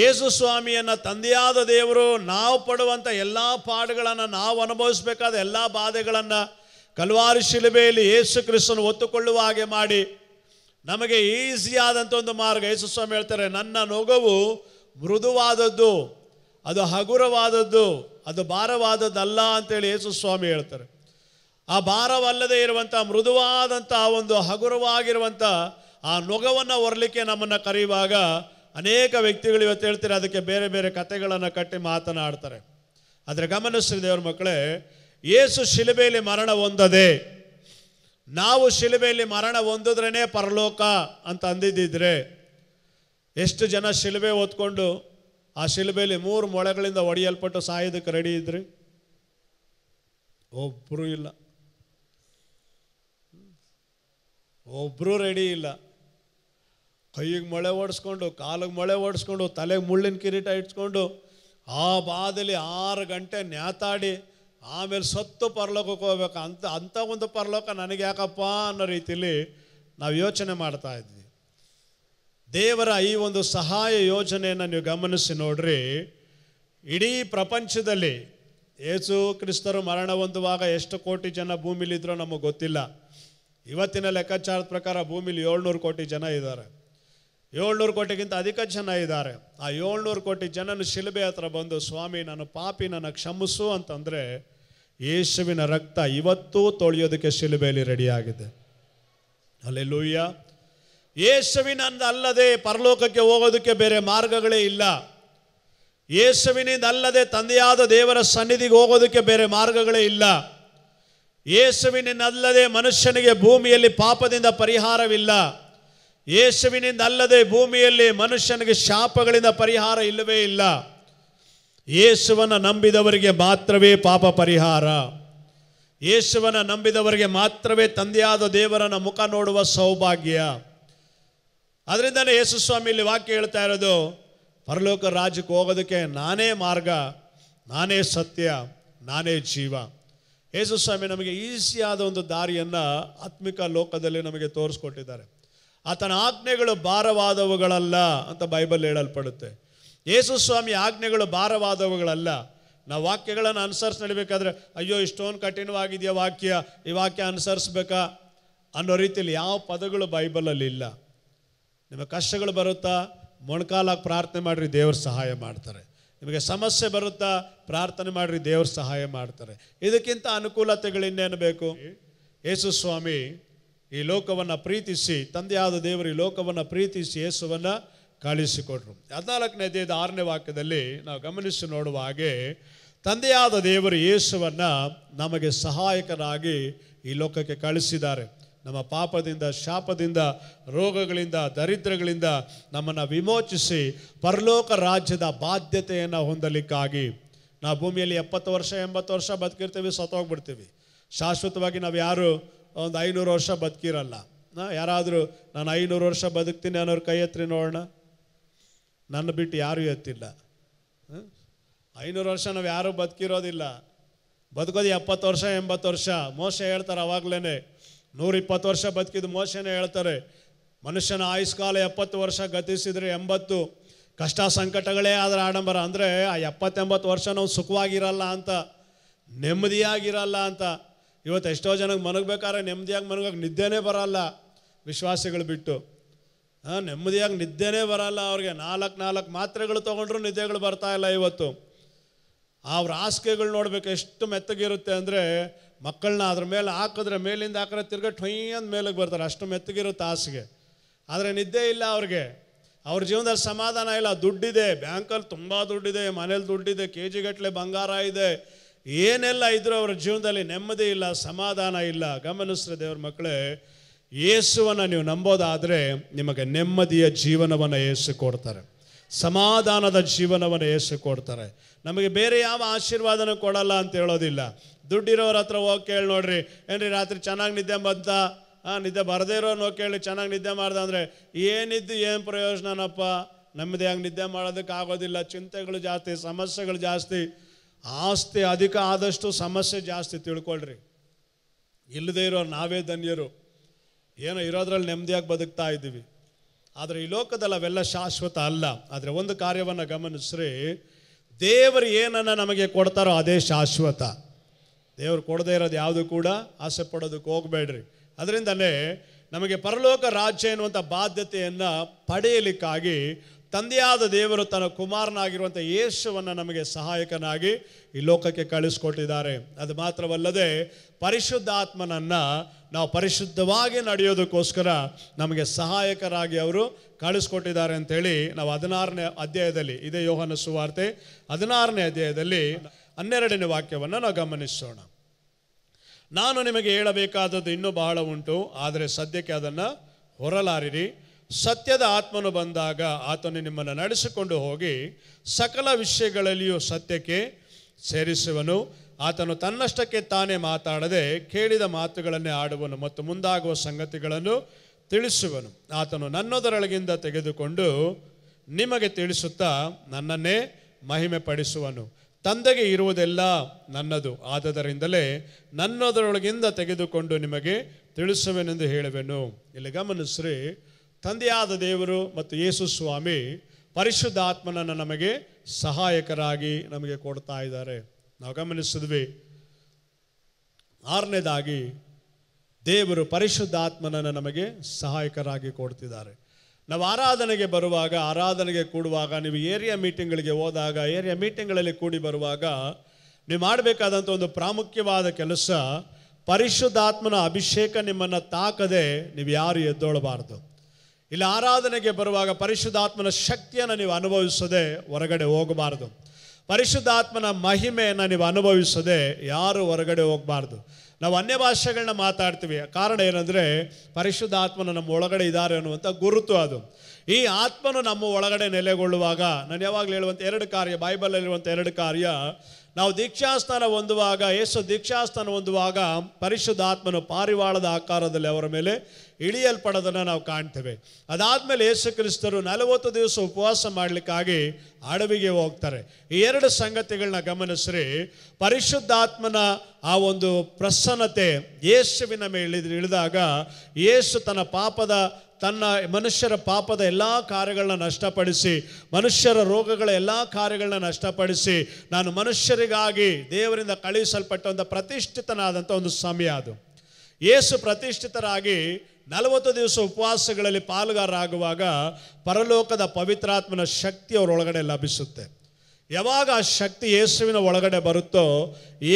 ಯೇಸು ಸ್ವಾಮಿಯನ್ನು ತಂದೆಯಾದ ದೇವರು ನಾವು ಪಡುವಂಥ ಎಲ್ಲ ಪಾಡುಗಳನ್ನು ನಾವು ಅನುಭವಿಸಬೇಕಾದ ಎಲ್ಲ ಬಾಧೆಗಳನ್ನು ಕಲ್ವಾರಿ ಶಿಲುಬೆಯಲ್ಲಿ ಯೇಸು ಕ್ರಿಸ್ತನು ಒತ್ತುಕೊಳ್ಳುವ ಹಾಗೆ ಮಾಡಿ ನಮಗೆ ಈಸಿಯಾದಂಥ ಒಂದು ಮಾರ್ಗ ಯೇಸು ಸ್ವಾಮಿ ಹೇಳ್ತಾರೆ ನನ್ನ ನೊಗವು ಮೃದುವಾದದ್ದು ಅದು ಹಗುರವಾದದ್ದು ಅದು ಭಾರವಾದದ್ದಲ್ಲ ಅಂತೇಳಿ ಯೇಸು ಸ್ವಾಮಿ ಹೇಳ್ತಾರೆ ಆ ಭಾರವಲ್ಲದೆ ಇರುವಂಥ ಮೃದುವಾದಂಥ ಒಂದು ಹಗುರವಾಗಿರುವಂಥ ಆ ನೊಗವನ್ನು ಹೊರಲಿಕ್ಕೆ ನಮ್ಮನ್ನು ಕರೆಯುವಾಗ ಅನೇಕ ವ್ಯಕ್ತಿಗಳು ಇವತ್ತು ಹೇಳ್ತಾರೆ ಅದಕ್ಕೆ ಬೇರೆ ಬೇರೆ ಕಥೆಗಳನ್ನು ಕಟ್ಟಿ ಮಾತನಾಡ್ತಾರೆ ಆದರೆ ಗಮನಿಸ್ರಿ ದೇವ್ರ ಮಕ್ಕಳೇ ಏಸು ಶಿಲುಬೆಯಲ್ಲಿ ಮರಣ ಹೊಂದದೆ ನಾವು ಶಿಲುಬೆಯಲ್ಲಿ ಮರಣ ಹೊಂದಿದ್ರೇ ಪರಲೋಕ ಅಂತ ಅಂದಿದ್ದಿದ್ರೆ ಎಷ್ಟು ಜನ ಶಿಲುಬೆ ಓದ್ಕೊಂಡು ಆ ಶಿಲುಬೆಯಲ್ಲಿ ಮೂರು ಮೊಳೆಗಳಿಂದ ಒಡೆಯಲ್ಪಟ್ಟು ಸಾಯೋದಕ್ಕೆ ರೆಡಿ ಇದ್ರಿ ಒಬ್ಬರೂ ಇಲ್ಲ ಒಬ್ಬರೂ ರೆಡಿ ಇಲ್ಲ ಕೈಗೆ ಮೊಳೆ ಓಡಿಸ್ಕೊಂಡು ಕಾಲಿಗೆ ಮೊಳೆ ಓಡಿಸ್ಕೊಂಡು ತಲೆಗೆ ಮುಳ್ಳಿನ ಕಿರೀಟ ಇಟ್ಸ್ಕೊಂಡು ಆ ಬಾದಲ್ಲಿ ಆರು ಗಂಟೆ ನ್ಯಾತಾಡಿ ಆಮೇಲೆ ಸತ್ತು ಪರಲೋಕಕ್ಕೆ ಹೋಗ್ಬೇಕು ಅಂತ ಅಂಥ ಒಂದು ಪರಲೋಕ ನನಗೆ ಯಾಕಪ್ಪ ಅನ್ನೋ ರೀತಿಯಲ್ಲಿ ನಾವು ಯೋಚನೆ ಮಾಡ್ತಾ ಇದ್ವಿ ದೇವರ ಈ ಒಂದು ಸಹಾಯ ಯೋಜನೆಯನ್ನು ನೀವು ಗಮನಿಸಿ ನೋಡ್ರಿ ಇಡೀ ಪ್ರಪಂಚದಲ್ಲಿ ಯೇಸು ಕ್ರಿಸ್ತರು ಮರಣ ಹೊಂದುವಾಗ ಎಷ್ಟು ಕೋಟಿ ಜನ ಭೂಮಿಲಿದ್ರೋ ನಮಗೆ ಗೊತ್ತಿಲ್ಲ ಇವತ್ತಿನ ಲೆಕ್ಕಾಚಾರದ ಪ್ರಕಾರ ಭೂಮಿಲಿ ಏಳ್ನೂರು ಕೋಟಿ ಜನ ಇದ್ದಾರೆ ಏಳ್ನೂರು ಕೋಟಿಗಿಂತ ಅಧಿಕ ಜನ ಇದ್ದಾರೆ ಆ ಏಳ್ನೂರು ಕೋಟಿ ಜನನ ಶಿಲುಬೆ ಹತ್ರ ಬಂದು ಸ್ವಾಮಿ ನನ್ನ ಪಾಪಿ ನನ್ನ ಕ್ಷಮಿಸು ಅಂತಂದರೆ ಯೇಸುವಿನ ರಕ್ತ ಇವತ್ತೂ ತೊಳೆಯೋದಕ್ಕೆ ಶಿಲುಬೆಯಲ್ಲಿ ರೆಡಿಯಾಗಿದೆ ಅಲ್ಲೇ ಲೂಯ್ಯ ಯೇಸುವಿನಿಂದ ಅಲ್ಲದೆ ಪರಲೋಕಕ್ಕೆ ಹೋಗೋದಕ್ಕೆ ಬೇರೆ ಮಾರ್ಗಗಳೇ ಇಲ್ಲ ಯೇಸುವಿನಿಂದ ಅಲ್ಲದೆ ತಂದೆಯಾದ ದೇವರ ಸನ್ನಿಧಿಗೆ ಹೋಗೋದಕ್ಕೆ ಬೇರೆ ಮಾರ್ಗಗಳೇ ಇಲ್ಲ ಯೇಸುವಿನಿಂದಲ್ಲದೆ ಮನುಷ್ಯನಿಗೆ ಭೂಮಿಯಲ್ಲಿ ಪಾಪದಿಂದ ಪರಿಹಾರವಿಲ್ಲ ಯೇಸುವಿನಿಂದ ಅಲ್ಲದೆ ಭೂಮಿಯಲ್ಲಿ ಮನುಷ್ಯನಿಗೆ ಶಾಪಗಳಿಂದ ಪರಿಹಾರ ಇಲ್ಲವೇ ಇಲ್ಲ ಯೇಸುವನ್ನು ನಂಬಿದವರಿಗೆ ಮಾತ್ರವೇ ಪಾಪ ಪರಿಹಾರ ಯೇಸುವನ ನಂಬಿದವರಿಗೆ ಮಾತ್ರವೇ ತಂದೆಯಾದ ದೇವರನ್ನು ಮುಖ ನೋಡುವ ಸೌಭಾಗ್ಯ ಅದರಿಂದಲೇ ಯೇಸು ಸ್ವಾಮಿ ಇಲ್ಲಿ ವಾಕ್ಯ ಹೇಳ್ತಾ ಇರೋದು ಪರಲೋಕ ರಾಜ್ಯಕ್ಕೆ ಹೋಗೋದಕ್ಕೆ ನಾನೇ ಮಾರ್ಗ ನಾನೇ ಸತ್ಯ ನಾನೇ ಜೀವ ಯೇಸು ಸ್ವಾಮಿ ನಮಗೆ ಈಸಿಯಾದ ಒಂದು ದಾರಿಯನ್ನು ಆತ್ಮಿಕ ಲೋಕದಲ್ಲಿ ನಮಗೆ ತೋರಿಸ್ಕೊಟ್ಟಿದ್ದಾರೆ ಆತನ ಆಜ್ಞೆಗಳು ಭಾರವಾದವುಗಳಲ್ಲ ಅಂತ ಬೈಬಲ್ ಹೇಳಲ್ಪಡುತ್ತೆ ಯೇಸು ಸ್ವಾಮಿ ಆಜ್ಞೆಗಳು ಭಾರವಾದವುಗಳಲ್ಲ ನಾವು ವಾಕ್ಯಗಳನ್ನು ಅನುಸರಿಸಿ ನಡಿಬೇಕಾದ್ರೆ ಅಯ್ಯೋ ಇಷ್ಟೊಂದು ಕಠಿಣವಾಗಿದೆಯಾ ವಾಕ್ಯ ಈ ವಾಕ್ಯ ಅನುಸರಿಸ್ಬೇಕಾ ಅನ್ನೋ ರೀತಿಯಲ್ಲಿ ಯಾವ ಪದಗಳು ಬೈಬಲಲ್ಲಿ ಇಲ್ಲ ನಿಮಗೆ ಕಷ್ಟಗಳು ಬರುತ್ತಾ ಮೊಣಕಾಲಾಗಿ ಪ್ರಾರ್ಥನೆ ಮಾಡಿರಿ ದೇವ್ರ ಸಹಾಯ ಮಾಡ್ತಾರೆ ನಿಮಗೆ ಸಮಸ್ಯೆ ಬರುತ್ತಾ ಪ್ರಾರ್ಥನೆ ಮಾಡಿರಿ ದೇವ್ರ ಸಹಾಯ ಮಾಡ್ತಾರೆ ಇದಕ್ಕಿಂತ ಅನುಕೂಲತೆಗಳಿನ್ನೇನು ಬೇಕು ಯೇಸು ಸ್ವಾಮಿ ಈ ಲೋಕವನ್ನು ಪ್ರೀತಿಸಿ ತಂದೆಯಾದ ದೇವರು ಈ ಲೋಕವನ್ನು ಪ್ರೀತಿಸಿ ಯೇಸುವನ್ನು ಕಳಿಸಿಕೊಟ್ರು ಹದಿನಾಲ್ಕನೇ ಅಧ್ಯಾಯದ ಆರನೇ ವಾಕ್ಯದಲ್ಲಿ ನಾವು ಗಮನಿಸಿ ನೋಡುವ ಹಾಗೆ ತಂದೆಯಾದ ದೇವರು ಯೇಸುವನ್ನು ನಮಗೆ ಸಹಾಯಕರಾಗಿ ಈ ಲೋಕಕ್ಕೆ ಕಳಿಸಿದ್ದಾರೆ ನಮ್ಮ ಪಾಪದಿಂದ ಶಾಪದಿಂದ ರೋಗಗಳಿಂದ ದರಿದ್ರಗಳಿಂದ ನಮ್ಮನ್ನು ವಿಮೋಚಿಸಿ ಪರಲೋಕ ರಾಜ್ಯದ ಬಾಧ್ಯತೆಯನ್ನು ಹೊಂದಲಿಕ್ಕಾಗಿ ನಾವು ಭೂಮಿಯಲ್ಲಿ ಎಪ್ಪತ್ತು ವರ್ಷ ಎಂಬತ್ತು ವರ್ಷ ಬದುಕಿರ್ತೀವಿ ಸತ್ತೋಗ್ಬಿಡ್ತೀವಿ ಶಾಶ್ವತವಾಗಿ ನಾವು ಯಾರು ಒಂದು ಐನೂರು ವರ್ಷ ಬದುಕಿರಲ್ಲ ಯಾರಾದರೂ ನಾನು ಐನೂರು ವರ್ಷ ಬದುಕ್ತೀನಿ ಅನ್ನೋರು ಕೈ ಹತ್ರಿ ನೋಡೋಣ ನನ್ನ ಬಿಟ್ಟು ಯಾರೂ ಎತ್ತಿಲ್ಲ ಐನೂರು ವರ್ಷ ನಾವು ಯಾರೂ ಬದುಕಿರೋದಿಲ್ಲ ಬದುಕೋದು ಎಪ್ಪತ್ತು ವರ್ಷ ಎಂಬತ್ತು ವರ್ಷ ಮೋಸ ಹೇಳ್ತಾರೆ ಅವಾಗಲೇ ನೂರಿಪ್ಪತ್ತು ವರ್ಷ ಬದುಕಿದ ಮೋಸನೇ ಹೇಳ್ತಾರೆ ಮನುಷ್ಯನ ಕಾಲ ಎಪ್ಪತ್ತು ವರ್ಷ ಗತಿಸಿದರೆ ಎಂಬತ್ತು ಕಷ್ಟ ಸಂಕಟಗಳೇ ಆದರೆ ಆಡಂಬರ ಅಂದರೆ ಆ ಎಪ್ಪತ್ತೆಂಬತ್ತು ವರ್ಷ ನಾವು ಸುಖವಾಗಿರಲ್ಲ ಅಂತ ನೆಮ್ಮದಿಯಾಗಿರಲ್ಲ ಅಂತ ಇವತ್ತು ಎಷ್ಟೋ ಜನಕ್ಕೆ ಮನಗಬೇಕಾದ್ರೆ ನೆಮ್ಮದಿಯಾಗಿ ಮನಗಾಗಿ ನಿದ್ದೆನೇ ಬರಲ್ಲ ವಿಶ್ವಾಸಿಗಳು ಬಿಟ್ಟು ಹಾಂ ನೆಮ್ಮದಿಯಾಗಿ ನಿದ್ದೆನೇ ಬರಲ್ಲ ಅವ್ರಿಗೆ ನಾಲ್ಕು ನಾಲ್ಕು ಮಾತ್ರೆಗಳು ತೊಗೊಂಡ್ರು ನಿದ್ದೆಗಳು ಬರ್ತಾ ಇಲ್ಲ ಇವತ್ತು ಅವ್ರ ಹಾಸಿಗೆಗಳು ನೋಡ್ಬೇಕು ಎಷ್ಟು ಮೆತ್ತಗಿರುತ್ತೆ ಅಂದರೆ ಮಕ್ಕಳನ್ನ ಅದ್ರ ಮೇಲೆ ಹಾಕಿದ್ರೆ ಮೇಲಿಂದ ಹಾಕಿದ್ರೆ ತಿರ್ಗಾ ಟೊಯ್ ಮೇಲಕ್ಕೆ ಬರ್ತಾರೆ ಅಷ್ಟು ಮೆತ್ತಗಿರುತ್ತೆ ಹಾಸಿಗೆ ಆದರೆ ನಿದ್ದೆ ಇಲ್ಲ ಅವ್ರಿಗೆ ಅವ್ರ ಜೀವನದಲ್ಲಿ ಸಮಾಧಾನ ಇಲ್ಲ ದುಡ್ಡಿದೆ ಬ್ಯಾಂಕಲ್ಲಿ ತುಂಬ ದುಡ್ಡಿದೆ ಮನೇಲಿ ದುಡ್ಡಿದೆ ಕೆ ಜಿಗಟ್ಟಲೆ ಬಂಗಾರ ಇದೆ ಏನೆಲ್ಲ ಇದ್ರೂ ಅವ್ರ ಜೀವನದಲ್ಲಿ ನೆಮ್ಮದಿ ಇಲ್ಲ ಸಮಾಧಾನ ಇಲ್ಲ ಗಮನಿಸ್ರೆ ದೇವ್ರ ಮಕ್ಕಳೇ ಯೇಸುವನ್ನು ನೀವು ನಂಬೋದಾದರೆ ನಿಮಗೆ ನೆಮ್ಮದಿಯ ಜೀವನವನ್ನು ಏಸು ಕೊಡ್ತಾರೆ ಸಮಾಧಾನದ ಜೀವನವನ್ನು ಏಸು ಕೊಡ್ತಾರೆ ನಮಗೆ ಬೇರೆ ಯಾವ ಆಶೀರ್ವಾದನೂ ಕೊಡಲ್ಲ ಅಂತ ಹೇಳೋದಿಲ್ಲ ದುಡ್ಡಿರೋರ ಹತ್ರ ಹೋಗಿ ಕೇಳಿ ನೋಡ್ರಿ ಏನ್ರಿ ರಾತ್ರಿ ಚೆನ್ನಾಗಿ ನಿದ್ದೆ ಬಂತ ಹಾಂ ನಿದ್ದೆ ಬರದೇ ಇರೋನು ಕೇಳಿ ಚೆನ್ನಾಗಿ ನಿದ್ದೆ ಮಾಡ್ದೆ ಅಂದರೆ ಏನಿದ್ದು ಏನು ಪ್ರಯೋಜನನಪ್ಪ ನಮ್ಮದೇ ಹಂಗೆ ನಿದ್ದೆ ಮಾಡೋದಕ್ಕೆ ಆಗೋದಿಲ್ಲ ಚಿಂತೆಗಳು ಜಾಸ್ತಿ ಸಮಸ್ಯೆಗಳು ಜಾಸ್ತಿ ಆಸ್ತಿ ಅಧಿಕ ಆದಷ್ಟು ಸಮಸ್ಯೆ ಜಾಸ್ತಿ ತಿಳ್ಕೊಳ್ರಿ ಇಲ್ಲದೇ ಇರೋ ನಾವೇ ಧನ್ಯರು ಏನೋ ಇರೋದ್ರಲ್ಲಿ ನೆಮ್ಮದಿಯಾಗಿ ಬದುಕ್ತಾ ಇದ್ದೀವಿ ಆದರೆ ಈ ಲೋಕದಲ್ಲಿ ಅವೆಲ್ಲ ಶಾಶ್ವತ ಅಲ್ಲ ಆದರೆ ಒಂದು ಕಾರ್ಯವನ್ನು ಗಮನಿಸ್ರಿ ದೇವರು ಏನನ್ನು ನಮಗೆ ಕೊಡ್ತಾರೋ ಅದೇ ಶಾಶ್ವತ ದೇವರು ಕೊಡದೇ ಇರೋದು ಯಾವುದು ಕೂಡ ಆಸೆ ಪಡೋದಕ್ಕೆ ಹೋಗಬೇಡ್ರಿ ಅದರಿಂದಲೇ ನಮಗೆ ಪರಲೋಕ ರಾಜ್ಯ ಎನ್ನುವಂಥ ಬಾಧ್ಯತೆಯನ್ನು ಪಡೆಯಲಿಕ್ಕಾಗಿ ತಂದೆಯಾದ ದೇವರು ತನ್ನ ಕುಮಾರನಾಗಿರುವಂಥ ಯೇಸುವನ್ನು ನಮಗೆ ಸಹಾಯಕನಾಗಿ ಈ ಲೋಕಕ್ಕೆ ಕಳಿಸ್ಕೊಟ್ಟಿದ್ದಾರೆ ಅದು ಮಾತ್ರವಲ್ಲದೆ ಪರಿಶುದ್ಧಾತ್ಮನನ್ನು ನಾವು ಪರಿಶುದ್ಧವಾಗಿ ನಡೆಯೋದಕ್ಕೋಸ್ಕರ ನಮಗೆ ಸಹಾಯಕರಾಗಿ ಅವರು ಕಳಿಸ್ಕೊಟ್ಟಿದ್ದಾರೆ ಅಂತೇಳಿ ನಾವು ಹದಿನಾರನೇ ಅಧ್ಯಾಯದಲ್ಲಿ ಇದೇ ಯೋಹನ ಸುವಾರ್ತೆ ಹದಿನಾರನೇ ಅಧ್ಯಾಯದಲ್ಲಿ ಹನ್ನೆರಡನೇ ವಾಕ್ಯವನ್ನು ನಾವು ಗಮನಿಸೋಣ ನಾನು ನಿಮಗೆ ಹೇಳಬೇಕಾದದ್ದು ಇನ್ನೂ ಬಹಳ ಉಂಟು ಆದರೆ ಸದ್ಯಕ್ಕೆ ಅದನ್ನು ಹೊರಲಾರಿರಿ ಸತ್ಯದ ಆತ್ಮನು ಬಂದಾಗ ಆತನು ನಿಮ್ಮನ್ನು ನಡೆಸಿಕೊಂಡು ಹೋಗಿ ಸಕಲ ವಿಷಯಗಳಲ್ಲಿಯೂ ಸತ್ಯಕ್ಕೆ ಸೇರಿಸುವನು ಆತನು ತನ್ನಷ್ಟಕ್ಕೆ ತಾನೇ ಮಾತಾಡದೆ ಕೇಳಿದ ಮಾತುಗಳನ್ನೇ ಆಡುವನು ಮತ್ತು ಮುಂದಾಗುವ ಸಂಗತಿಗಳನ್ನು ತಿಳಿಸುವನು ಆತನು ನನ್ನೊದರೊಳಗಿಂದ ತೆಗೆದುಕೊಂಡು ನಿಮಗೆ ತಿಳಿಸುತ್ತಾ ನನ್ನನ್ನೇ ಮಹಿಮೆ ಪಡಿಸುವನು ತಂದೆಗೆ ಇರುವುದೆಲ್ಲ ನನ್ನದು ಆದದರಿಂದಲೇ ನನ್ನೊದರೊಳಗಿಂದ ತೆಗೆದುಕೊಂಡು ನಿಮಗೆ ತಿಳಿಸುವೆನೆಂದು ಹೇಳುವೆನು ಇಲ್ಲಿ ಗಮನಿಸ್ರಿ ತಂದೆಯಾದ ದೇವರು ಮತ್ತು ಯೇಸು ಸ್ವಾಮಿ ಪರಿಶುದ್ಧಾತ್ಮನನ್ನು ನಮಗೆ ಸಹಾಯಕರಾಗಿ ನಮಗೆ ಕೊಡ್ತಾ ಇದ್ದಾರೆ ನಾವು ಗಮನಿಸಿದ್ವಿ ಆರನೇದಾಗಿ ದೇವರು ಪರಿಶುದ್ಧ ಆತ್ಮನನ್ನು ನಮಗೆ ಸಹಾಯಕರಾಗಿ ಕೊಡ್ತಿದ್ದಾರೆ ನಾವು ಆರಾಧನೆಗೆ ಬರುವಾಗ ಆರಾಧನೆಗೆ ಕೂಡುವಾಗ ನೀವು ಏರಿಯಾ ಮೀಟಿಂಗ್ಗಳಿಗೆ ಹೋದಾಗ ಏರಿಯಾ ಮೀಟಿಂಗ್ಗಳಲ್ಲಿ ಕೂಡಿ ಬರುವಾಗ ನೀವು ಮಾಡಬೇಕಾದಂಥ ಒಂದು ಪ್ರಾಮುಖ್ಯವಾದ ಕೆಲಸ ಪರಿಶುದ್ಧಾತ್ಮನ ಅಭಿಷೇಕ ನಿಮ್ಮನ್ನು ತಾಕದೆ ನೀವು ಯಾರು ಎದ್ದೋಳಬಾರ್ದು ಇಲ್ಲಿ ಆರಾಧನೆಗೆ ಬರುವಾಗ ಪರಿಶುದ್ಧಾತ್ಮನ ಶಕ್ತಿಯನ್ನು ನೀವು ಅನುಭವಿಸದೆ ಹೊರಗಡೆ ಹೋಗಬಾರ್ದು ಪರಿಶುದ್ಧಾತ್ಮನ ಮಹಿಮೆಯನ್ನು ನೀವು ಅನುಭವಿಸದೆ ಯಾರು ಹೊರಗಡೆ ಹೋಗಬಾರ್ದು ನಾವು ಅನ್ಯ ಭಾಷೆಗಳನ್ನ ಮಾತಾಡ್ತೀವಿ ಕಾರಣ ಏನಂದರೆ ಪರಿಶುದ್ಧಾತ್ಮನ ನಮ್ಮ ಒಳಗಡೆ ಇದ್ದಾರೆ ಅನ್ನುವಂಥ ಗುರುತು ಅದು ಈ ಆತ್ಮನು ನಮ್ಮ ಒಳಗಡೆ ನೆಲೆಗೊಳ್ಳುವಾಗ ನಾನು ಯಾವಾಗಲೂ ಹೇಳುವಂಥ ಎರಡು ಕಾರ್ಯ ಬೈಬಲಲ್ಲಿರುವಂಥ ಎರಡು ಕಾರ್ಯ ನಾವು ದೀಕ್ಷಾಸ್ಥಾನ ಹೊಂದುವಾಗ ಯೇಸು ದೀಕ್ಷಾಸ್ಥಾನ ಹೊಂದುವಾಗ ಪರಿಶುದ್ಧ ಪಾರಿವಾಳದ ಆಕಾರದಲ್ಲಿ ಅವರ ಮೇಲೆ ಇಳಿಯಲ್ಪಡೋದನ್ನು ನಾವು ಕಾಣ್ತೇವೆ ಅದಾದಮೇಲೆ ಯೇಸು ಕ್ರಿಸ್ತರು ನಲವತ್ತು ದಿವಸ ಉಪವಾಸ ಮಾಡಲಿಕ್ಕಾಗಿ ಅಡವಿಗೆ ಹೋಗ್ತಾರೆ ಈ ಎರಡು ಸಂಗತಿಗಳನ್ನ ಗಮನಿಸ್ರಿ ಪರಿಶುದ್ಧಾತ್ಮನ ಆ ಒಂದು ಪ್ರಸನ್ನತೆ ಯೇಸುವಿನ ಮೇಲೆ ಇಳಿದಾಗ ಯೇಸು ತನ್ನ ಪಾಪದ ತನ್ನ ಮನುಷ್ಯರ ಪಾಪದ ಎಲ್ಲ ಕಾರ್ಯಗಳನ್ನ ನಷ್ಟಪಡಿಸಿ ಮನುಷ್ಯರ ರೋಗಗಳ ಎಲ್ಲ ಕಾರ್ಯಗಳನ್ನ ನಷ್ಟಪಡಿಸಿ ನಾನು ಮನುಷ್ಯರಿಗಾಗಿ ದೇವರಿಂದ ಒಂದು ಪ್ರತಿಷ್ಠಿತನಾದಂಥ ಒಂದು ಸಮಯ ಅದು ಏಸು ಪ್ರತಿಷ್ಠಿತರಾಗಿ ನಲವತ್ತು ದಿವಸ ಉಪವಾಸಗಳಲ್ಲಿ ಪಾಲುಗಾರರಾಗುವಾಗ ಪರಲೋಕದ ಪವಿತ್ರಾತ್ಮನ ಶಕ್ತಿ ಅವರೊಳಗಡೆ ಲಭಿಸುತ್ತೆ ಯಾವಾಗ ಆ ಶಕ್ತಿ ಯೇಸುವಿನ ಒಳಗಡೆ ಬರುತ್ತೋ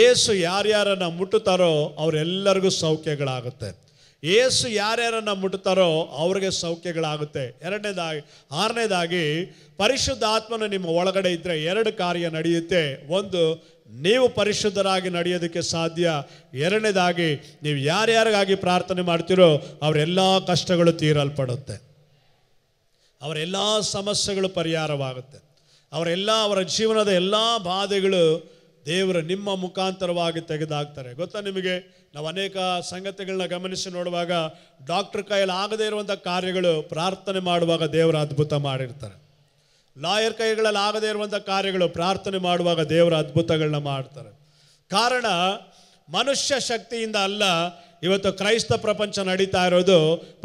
ಏಸು ಯಾರ್ಯಾರನ್ನು ಮುಟ್ಟುತ್ತಾರೋ ಅವರೆಲ್ಲರಿಗೂ ಸೌಖ್ಯಗಳಾಗುತ್ತೆ ಏಸು ಯಾರ್ಯಾರನ್ನು ಮುಟ್ತಾರೋ ಅವ್ರಿಗೆ ಸೌಖ್ಯಗಳಾಗುತ್ತೆ ಎರಡನೇದಾಗಿ ಆರನೇದಾಗಿ ಆತ್ಮನ ನಿಮ್ಮ ಒಳಗಡೆ ಇದ್ದರೆ ಎರಡು ಕಾರ್ಯ ನಡೆಯುತ್ತೆ ಒಂದು ನೀವು ಪರಿಶುದ್ಧರಾಗಿ ನಡೆಯೋದಕ್ಕೆ ಸಾಧ್ಯ ಎರಡನೇದಾಗಿ ನೀವು ಯಾರ್ಯಾರಿಗಾಗಿ ಪ್ರಾರ್ಥನೆ ಮಾಡ್ತೀರೋ ಅವರೆಲ್ಲ ಕಷ್ಟಗಳು ತೀರಲ್ಪಡುತ್ತೆ ಅವರೆಲ್ಲ ಸಮಸ್ಯೆಗಳು ಪರಿಹಾರವಾಗುತ್ತೆ ಅವರೆಲ್ಲ ಅವರ ಜೀವನದ ಎಲ್ಲ ಬಾಧೆಗಳು ದೇವರು ನಿಮ್ಮ ಮುಖಾಂತರವಾಗಿ ತೆಗೆದಾಕ್ತಾರೆ ಗೊತ್ತಾ ನಿಮಗೆ ನಾವು ಅನೇಕ ಸಂಗತಿಗಳನ್ನ ಗಮನಿಸಿ ನೋಡುವಾಗ ಡಾಕ್ಟರ್ ಕೈಯಲ್ಲಿ ಆಗದೇ ಇರುವಂಥ ಕಾರ್ಯಗಳು ಪ್ರಾರ್ಥನೆ ಮಾಡುವಾಗ ದೇವರ ಅದ್ಭುತ ಮಾಡಿರ್ತಾರೆ ಲಾಯರ್ ಕೈಗಳಲ್ಲಿ ಆಗದೇ ಇರುವಂಥ ಕಾರ್ಯಗಳು ಪ್ರಾರ್ಥನೆ ಮಾಡುವಾಗ ದೇವರ ಅದ್ಭುತಗಳನ್ನ ಮಾಡ್ತಾರೆ ಕಾರಣ ಮನುಷ್ಯ ಶಕ್ತಿಯಿಂದ ಅಲ್ಲ ಇವತ್ತು ಕ್ರೈಸ್ತ ಪ್ರಪಂಚ ನಡೀತಾ ಇರೋದು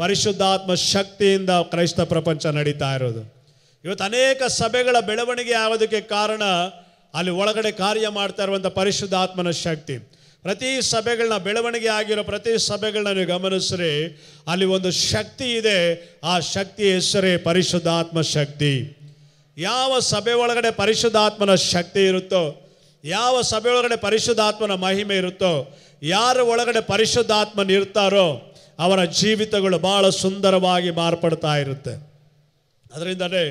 ಪರಿಶುದ್ಧಾತ್ಮ ಶಕ್ತಿಯಿಂದ ಕ್ರೈಸ್ತ ಪ್ರಪಂಚ ನಡೀತಾ ಇರೋದು ಇವತ್ತು ಅನೇಕ ಸಭೆಗಳ ಬೆಳವಣಿಗೆ ಆಗೋದಕ್ಕೆ ಕಾರಣ ಅಲ್ಲಿ ಒಳಗಡೆ ಕಾರ್ಯ ಮಾಡ್ತಾ ಇರುವಂಥ ಪರಿಶುದ್ಧಾತ್ಮನ ಶಕ್ತಿ ಪ್ರತಿ ಸಭೆಗಳನ್ನ ಬೆಳವಣಿಗೆ ಆಗಿರೋ ಪ್ರತಿ ಸಭೆಗಳನ್ನ ನೀವು ಗಮನಿಸ್ರಿ ಅಲ್ಲಿ ಒಂದು ಶಕ್ತಿ ಇದೆ ಆ ಶಕ್ತಿ ಹೆಸರೇ ಪರಿಶುದ್ಧಾತ್ಮ ಶಕ್ತಿ ಯಾವ ಸಭೆ ಒಳಗಡೆ ಪರಿಶುದ್ಧಾತ್ಮನ ಶಕ್ತಿ ಇರುತ್ತೋ ಯಾವ ಸಭೆ ಒಳಗಡೆ ಪರಿಶುದ್ಧಾತ್ಮನ ಮಹಿಮೆ ಇರುತ್ತೋ ಯಾರ ಒಳಗಡೆ ಪರಿಶುದ್ಧಾತ್ಮನ ಇರ್ತಾರೋ ಅವರ ಜೀವಿತಗಳು ಬಹಳ ಸುಂದರವಾಗಿ ಮಾರ್ಪಡ್ತಾ ಇರುತ್ತೆ ಅದರಿಂದಲೇ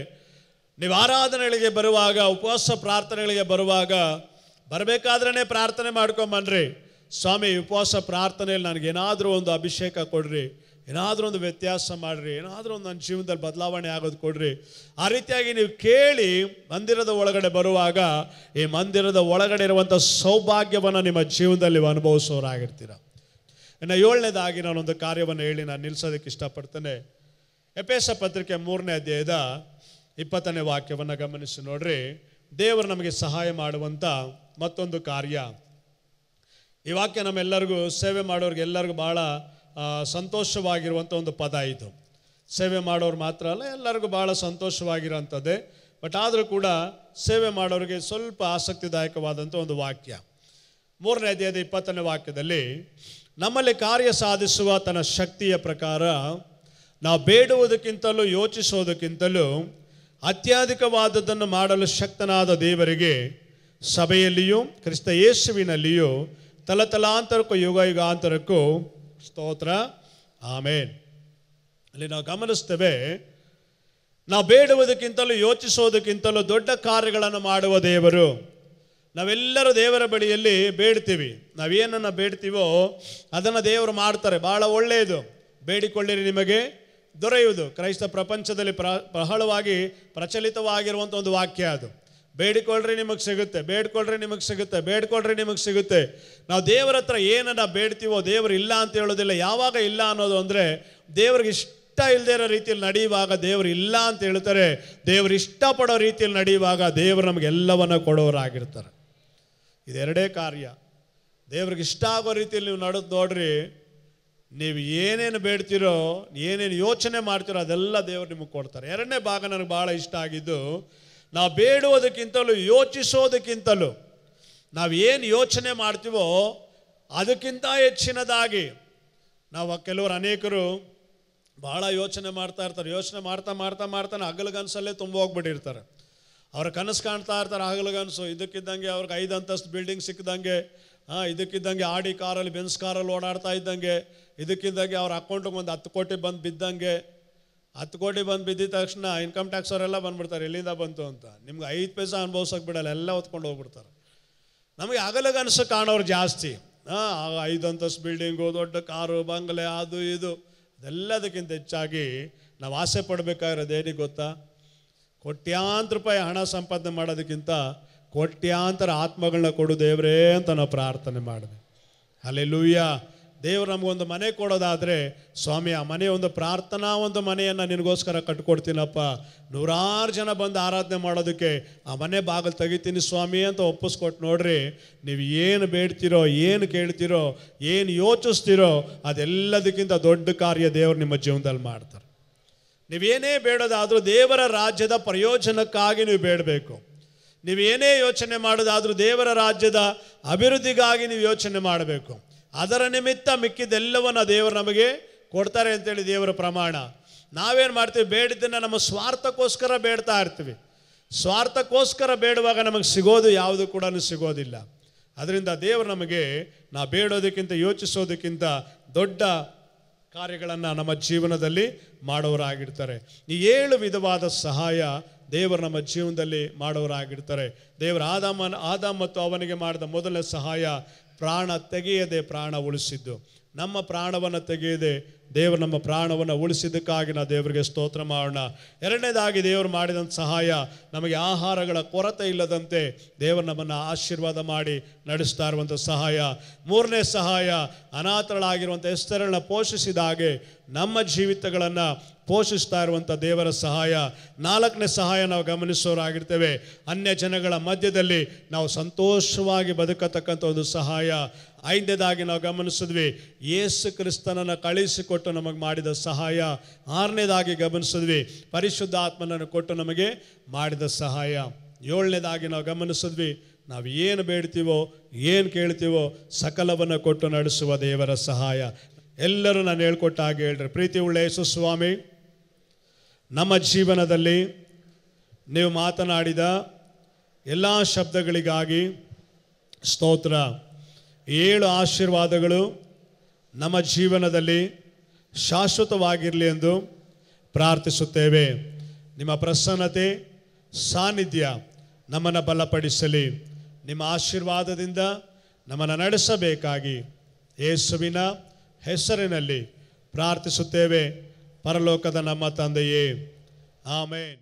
ನೀವು ಆರಾಧನೆಗಳಿಗೆ ಬರುವಾಗ ಉಪವಾಸ ಪ್ರಾರ್ಥನೆಗಳಿಗೆ ಬರುವಾಗ ಬರಬೇಕಾದ್ರೆ ಪ್ರಾರ್ಥನೆ ಮಾಡ್ಕೊಂಬನ್ರಿ ಸ್ವಾಮಿ ಉಪವಾಸ ಪ್ರಾರ್ಥನೆಯಲ್ಲಿ ನನಗೇನಾದರೂ ಒಂದು ಅಭಿಷೇಕ ಕೊಡ್ರಿ ಏನಾದರೂ ಒಂದು ವ್ಯತ್ಯಾಸ ಮಾಡಿರಿ ಏನಾದರೂ ಒಂದು ನನ್ನ ಜೀವನದಲ್ಲಿ ಬದಲಾವಣೆ ಆಗೋದು ಕೊಡ್ರಿ ಆ ರೀತಿಯಾಗಿ ನೀವು ಕೇಳಿ ಮಂದಿರದ ಒಳಗಡೆ ಬರುವಾಗ ಈ ಮಂದಿರದ ಒಳಗಡೆ ಇರುವಂಥ ಸೌಭಾಗ್ಯವನ್ನು ನಿಮ್ಮ ಜೀವನದಲ್ಲಿ ಅನುಭವಿಸೋರಾಗಿರ್ತೀರ ಇನ್ನು ಏಳನೇದಾಗಿ ನಾನೊಂದು ಕಾರ್ಯವನ್ನು ಹೇಳಿ ನಾನು ನಿಲ್ಲಿಸೋದಕ್ಕೆ ಇಷ್ಟಪಡ್ತೇನೆ ಎಪೇಸ ಪತ್ರಿಕೆ ಮೂರನೇ ಅಧ್ಯಾಯದ ಇಪ್ಪತ್ತನೇ ವಾಕ್ಯವನ್ನು ಗಮನಿಸಿ ನೋಡ್ರಿ ದೇವರು ನಮಗೆ ಸಹಾಯ ಮಾಡುವಂಥ ಮತ್ತೊಂದು ಕಾರ್ಯ ಈ ವಾಕ್ಯ ನಮ್ಮೆಲ್ಲರಿಗೂ ಸೇವೆ ಎಲ್ಲರಿಗೂ ಭಾಳ ಸಂತೋಷವಾಗಿರುವಂಥ ಒಂದು ಪದ ಇದು ಸೇವೆ ಮಾಡೋರು ಮಾತ್ರ ಅಲ್ಲ ಎಲ್ಲರಿಗೂ ಭಾಳ ಸಂತೋಷವಾಗಿರೋಂಥದ್ದೇ ಬಟ್ ಆದರೂ ಕೂಡ ಸೇವೆ ಮಾಡೋರಿಗೆ ಸ್ವಲ್ಪ ಆಸಕ್ತಿದಾಯಕವಾದಂಥ ಒಂದು ವಾಕ್ಯ ಮೂರನೇ ಅಧ್ಯಾಯದ ಇಪ್ಪತ್ತನೇ ವಾಕ್ಯದಲ್ಲಿ ನಮ್ಮಲ್ಲಿ ಕಾರ್ಯ ಸಾಧಿಸುವ ತನ್ನ ಶಕ್ತಿಯ ಪ್ರಕಾರ ನಾವು ಬೇಡುವುದಕ್ಕಿಂತಲೂ ಯೋಚಿಸುವುದಕ್ಕಿಂತಲೂ ಅತ್ಯಧಿಕವಾದದ್ದನ್ನು ಮಾಡಲು ಶಕ್ತನಾದ ದೇವರಿಗೆ ಸಭೆಯಲ್ಲಿಯೂ ಕ್ರಿಸ್ತ ಯೇಸುವಿನಲ್ಲಿಯೂ ತಲತಲಾಂತರಕ್ಕೂ ಯುಗ ಯುಗಾಂತರಕ್ಕೂ ಸ್ತೋತ್ರ ಆಮೇನ್ ಅಲ್ಲಿ ನಾವು ಗಮನಿಸ್ತೇವೆ ನಾವು ಬೇಡುವುದಕ್ಕಿಂತಲೂ ಯೋಚಿಸುವುದಕ್ಕಿಂತಲೂ ದೊಡ್ಡ ಕಾರ್ಯಗಳನ್ನು ಮಾಡುವ ದೇವರು ನಾವೆಲ್ಲರೂ ದೇವರ ಬಳಿಯಲ್ಲಿ ಬೇಡ್ತೀವಿ ನಾವೇನನ್ನು ಬೇಡ್ತೀವೋ ಅದನ್ನು ದೇವರು ಮಾಡ್ತಾರೆ ಭಾಳ ಒಳ್ಳೆಯದು ಬೇಡಿಕೊಳ್ಳಿರಿ ನಿಮಗೆ ದೊರೆಯುವುದು ಕ್ರೈಸ್ತ ಪ್ರಪಂಚದಲ್ಲಿ ಪ್ರ ಬಹಳವಾಗಿ ಪ್ರಚಲಿತವಾಗಿರುವಂಥ ಒಂದು ವಾಕ್ಯ ಅದು ಬೇಡಿಕೊಳ್ಳ್ರಿ ನಿಮಗೆ ಸಿಗುತ್ತೆ ಬೇಡ್ಕೊಳ್ರಿ ನಿಮಗೆ ಸಿಗುತ್ತೆ ಬೇಡ್ಕೊಳ್ರಿ ನಿಮಗೆ ಸಿಗುತ್ತೆ ನಾವು ದೇವರ ಹತ್ರ ಏನನ್ನ ಬೇಡ್ತೀವೋ ದೇವರು ಇಲ್ಲ ಅಂತ ಹೇಳೋದಿಲ್ಲ ಯಾವಾಗ ಇಲ್ಲ ಅನ್ನೋದು ಅಂದರೆ ದೇವ್ರಿಗೆ ಇಷ್ಟ ಇಲ್ಲದೇ ಇರೋ ರೀತಿಯಲ್ಲಿ ನಡೆಯುವಾಗ ದೇವರು ಇಲ್ಲ ಅಂತ ಹೇಳ್ತಾರೆ ದೇವರು ಇಷ್ಟಪಡೋ ರೀತಿಯಲ್ಲಿ ನಡೆಯುವಾಗ ದೇವರು ನಮಗೆ ಎಲ್ಲವನ್ನು ಕೊಡೋರಾಗಿರ್ತಾರೆ ಇದೆರಡೇ ಕಾರ್ಯ ದೇವ್ರಿಗೆ ಇಷ್ಟ ಆಗೋ ರೀತಿಯಲ್ಲಿ ನೀವು ನಡೆದು ನೋಡ್ರಿ ನೀವು ಏನೇನು ಬೇಡ್ತಿರೋ ಏನೇನು ಯೋಚನೆ ಮಾಡ್ತಿರೋ ಅದೆಲ್ಲ ದೇವರು ನಿಮಗೆ ಕೊಡ್ತಾರೆ ಎರಡನೇ ಭಾಗ ನನಗೆ ಭಾಳ ಇಷ್ಟ ಆಗಿದ್ದು ನಾವು ಬೇಡುವುದಕ್ಕಿಂತಲೂ ಯೋಚಿಸೋದಕ್ಕಿಂತಲೂ ನಾವು ಏನು ಯೋಚನೆ ಮಾಡ್ತೀವೋ ಅದಕ್ಕಿಂತ ಹೆಚ್ಚಿನದಾಗಿ ನಾವು ಕೆಲವರು ಅನೇಕರು ಭಾಳ ಯೋಚನೆ ಮಾಡ್ತಾ ಇರ್ತಾರೆ ಯೋಚನೆ ಮಾಡ್ತಾ ಮಾಡ್ತಾ ಮಾಡ್ತಾನೆ ಹಗಲುಗನ್ಸಲ್ಲೇ ತುಂಬ ಹೋಗ್ಬಿಟ್ಟಿರ್ತಾರೆ ಅವ್ರ ಕನಸು ಕಾಣ್ತಾ ಇರ್ತಾರೆ ಹಗಲುಗನ್ಸು ಇದಕ್ಕಿದ್ದಂಗೆ ಅವ್ರಿಗೆ ಐದು ಅಂತಸ್ತು ಬಿಲ್ಡಿಂಗ್ ಸಿಕ್ಕಿದಂಗೆ ಹಾಂ ಇದಕ್ಕಿದ್ದಂಗೆ ಆಡಿ ಕಾರಲ್ಲಿ ಬೆನ್ಸ್ ಕಾರಲ್ಲಿ ಓಡಾಡ್ತಾ ಇದ್ದಂಗೆ ಇದಕ್ಕಿದ್ದಂಗೆ ಅವ್ರ ಅಕೌಂಟಿಗೆ ಒಂದು ಹತ್ತು ಕೋಟಿ ಬಂದು ಬಿದ್ದಂಗೆ ಹತ್ತು ಕೋಟಿ ಬಂದು ಬಿದ್ದಿದ ತಕ್ಷಣ ಇನ್ಕಮ್ ಟ್ಯಾಕ್ಸ್ ಅವರೆಲ್ಲ ಬಂದ್ಬಿಡ್ತಾರೆ ಎಲ್ಲಿಂದ ಬಂತು ಅಂತ ನಿಮ್ಗೆ ಐದು ಪೈಸಾ ಅನುಭವಿಸೋಕೆ ಬಿಡಲ್ಲ ಎಲ್ಲ ಹೊತ್ಕೊಂಡು ಹೋಗ್ಬಿಡ್ತಾರೆ ನಮಗೆ ಅಗಲಗನಸು ಕಾಣೋರು ಜಾಸ್ತಿ ಹಾಂ ಐದು ಅಂತಸ್ ಬಿಲ್ಡಿಂಗು ದೊಡ್ಡ ಕಾರು ಬಂಗಲೆ ಅದು ಇದು ಅದೆಲ್ಲದಕ್ಕಿಂತ ಹೆಚ್ಚಾಗಿ ನಾವು ಆಸೆ ಪಡಬೇಕಾಗಿರೋದು ಏನಿಗೆ ಗೊತ್ತಾ ಕೋಟ್ಯಾಂತರ ರೂಪಾಯಿ ಹಣ ಸಂಪಾದನೆ ಮಾಡೋದಕ್ಕಿಂತ ಕೋಟ್ಯಾಂತರ ಆತ್ಮಗಳನ್ನ ಕೊಡು ದೇವರೇ ಅಂತ ನಾವು ಪ್ರಾರ್ಥನೆ ಮಾಡಬೇಕು ಲೂಯ್ಯ ದೇವರು ನಮಗೊಂದು ಮನೆ ಕೊಡೋದಾದರೆ ಸ್ವಾಮಿ ಆ ಮನೆ ಒಂದು ಪ್ರಾರ್ಥನಾ ಒಂದು ಮನೆಯನ್ನು ನಿನಗೋಸ್ಕರ ಕಟ್ಕೊಡ್ತೀನಪ್ಪ ನೂರಾರು ಜನ ಬಂದು ಆರಾಧನೆ ಮಾಡೋದಕ್ಕೆ ಆ ಮನೆ ಬಾಗಿಲು ತೆಗಿತೀನಿ ಸ್ವಾಮಿ ಅಂತ ಒಪ್ಪಿಸ್ಕೊಟ್ಟು ನೋಡ್ರಿ ನೀವು ಏನು ಬೇಡ್ತೀರೋ ಏನು ಕೇಳ್ತೀರೋ ಏನು ಯೋಚಿಸ್ತೀರೋ ಅದೆಲ್ಲದಕ್ಕಿಂತ ದೊಡ್ಡ ಕಾರ್ಯ ದೇವರು ನಿಮ್ಮ ಜೀವನದಲ್ಲಿ ಮಾಡ್ತಾರೆ ನೀವೇನೇ ಬೇಡೋದಾದರೂ ದೇವರ ರಾಜ್ಯದ ಪ್ರಯೋಜನಕ್ಕಾಗಿ ನೀವು ಬೇಡಬೇಕು ನೀವೇನೇ ಯೋಚನೆ ಮಾಡೋದಾದರೂ ದೇವರ ರಾಜ್ಯದ ಅಭಿವೃದ್ಧಿಗಾಗಿ ನೀವು ಯೋಚನೆ ಮಾಡಬೇಕು ಅದರ ನಿಮಿತ್ತ ಮಿಕ್ಕಿದೆಲ್ಲವನ್ನು ದೇವರು ನಮಗೆ ಕೊಡ್ತಾರೆ ಅಂತೇಳಿ ದೇವರ ಪ್ರಮಾಣ ನಾವೇನು ಮಾಡ್ತೀವಿ ಬೇಡಿದ್ದನ್ನು ನಮ್ಮ ಸ್ವಾರ್ಥಕ್ಕೋಸ್ಕರ ಬೇಡ್ತಾ ಇರ್ತೀವಿ ಸ್ವಾರ್ಥಕ್ಕೋಸ್ಕರ ಬೇಡುವಾಗ ನಮಗೆ ಸಿಗೋದು ಯಾವುದು ಕೂಡ ಸಿಗೋದಿಲ್ಲ ಅದರಿಂದ ದೇವರು ನಮಗೆ ನಾ ಬೇಡೋದಕ್ಕಿಂತ ಯೋಚಿಸೋದಕ್ಕಿಂತ ದೊಡ್ಡ ಕಾರ್ಯಗಳನ್ನು ನಮ್ಮ ಜೀವನದಲ್ಲಿ ಮಾಡೋರಾಗಿರ್ತಾರೆ ಈ ಏಳು ವಿಧವಾದ ಸಹಾಯ ದೇವರು ನಮ್ಮ ಜೀವನದಲ್ಲಿ ಮಾಡೋರಾಗಿರ್ತಾರೆ ದೇವರ ಆದಾಮನ ಆದಾಮ ಮತ್ತು ಅವನಿಗೆ ಮಾಡಿದ ಮೊದಲನೇ ಸಹಾಯ ಪ್ರಾಣ ತೆಗೆಯದೆ ಪ್ರಾಣ ಉಳಿಸಿದ್ದು ನಮ್ಮ ಪ್ರಾಣವನ್ನು ತೆಗೆಯದೆ ದೇವರು ನಮ್ಮ ಪ್ರಾಣವನ್ನು ಉಳಿಸಿದ್ದಕ್ಕಾಗಿ ನಾವು ದೇವರಿಗೆ ಸ್ತೋತ್ರ ಮಾಡೋಣ ಎರಡನೇದಾಗಿ ದೇವರು ಮಾಡಿದಂಥ ಸಹಾಯ ನಮಗೆ ಆಹಾರಗಳ ಕೊರತೆ ಇಲ್ಲದಂತೆ ದೇವರು ನಮ್ಮನ್ನು ಆಶೀರ್ವಾದ ಮಾಡಿ ನಡೆಸ್ತಾ ಇರುವಂಥ ಸಹಾಯ ಮೂರನೇ ಸಹಾಯ ಅನಾಥಗಳಾಗಿರುವಂಥ ಹೆಸರನ್ನು ಪೋಷಿಸಿದಾಗೆ ನಮ್ಮ ಜೀವಿತಗಳನ್ನು ಪೋಷಿಸ್ತಾ ಇರುವಂಥ ದೇವರ ಸಹಾಯ ನಾಲ್ಕನೇ ಸಹಾಯ ನಾವು ಗಮನಿಸೋರಾಗಿರ್ತೇವೆ ಅನ್ಯ ಜನಗಳ ಮಧ್ಯದಲ್ಲಿ ನಾವು ಸಂತೋಷವಾಗಿ ಬದುಕತಕ್ಕಂಥ ಒಂದು ಸಹಾಯ ಐದನೇದಾಗಿ ನಾವು ಗಮನಿಸಿದ್ವಿ ಯೇಸು ಕ್ರಿಸ್ತನನ್ನು ಕಳಿಸಿಕೊಟ್ಟು ನಮಗೆ ಮಾಡಿದ ಸಹಾಯ ಆರನೇದಾಗಿ ಗಮನಿಸಿದ್ವಿ ಪರಿಶುದ್ಧ ಆತ್ಮನನ್ನು ಕೊಟ್ಟು ನಮಗೆ ಮಾಡಿದ ಸಹಾಯ ಏಳನೇದಾಗಿ ನಾವು ಗಮನಿಸಿದ್ವಿ ನಾವು ಏನು ಬೇಡ್ತೀವೋ ಏನು ಕೇಳ್ತೀವೋ ಸಕಲವನ್ನು ಕೊಟ್ಟು ನಡೆಸುವ ದೇವರ ಸಹಾಯ ಎಲ್ಲರೂ ನಾನು ಹೇಳ್ಕೊಟ್ಟ ಹಾಗೆ ಹೇಳ್ರಿ ಪ್ರೀತಿ ಉಳ್ಳ ಯೇಸು ಸ್ವಾಮಿ ನಮ್ಮ ಜೀವನದಲ್ಲಿ ನೀವು ಮಾತನಾಡಿದ ಎಲ್ಲ ಶಬ್ದಗಳಿಗಾಗಿ ಸ್ತೋತ್ರ ಏಳು ಆಶೀರ್ವಾದಗಳು ನಮ್ಮ ಜೀವನದಲ್ಲಿ ಶಾಶ್ವತವಾಗಿರಲಿ ಎಂದು ಪ್ರಾರ್ಥಿಸುತ್ತೇವೆ ನಿಮ್ಮ ಪ್ರಸನ್ನತೆ ಸಾನ್ನಿಧ್ಯ ನಮ್ಮನ್ನು ಬಲಪಡಿಸಲಿ ನಿಮ್ಮ ಆಶೀರ್ವಾದದಿಂದ ನಮ್ಮನ್ನು ನಡೆಸಬೇಕಾಗಿ ಯೇಸುವಿನ ಹೆಸರಿನಲ್ಲಿ ಪ್ರಾರ್ಥಿಸುತ್ತೇವೆ ಪರಲೋಕದ ನಮ್ಮ ತಂದೆಯೇ ಆಮೇನ್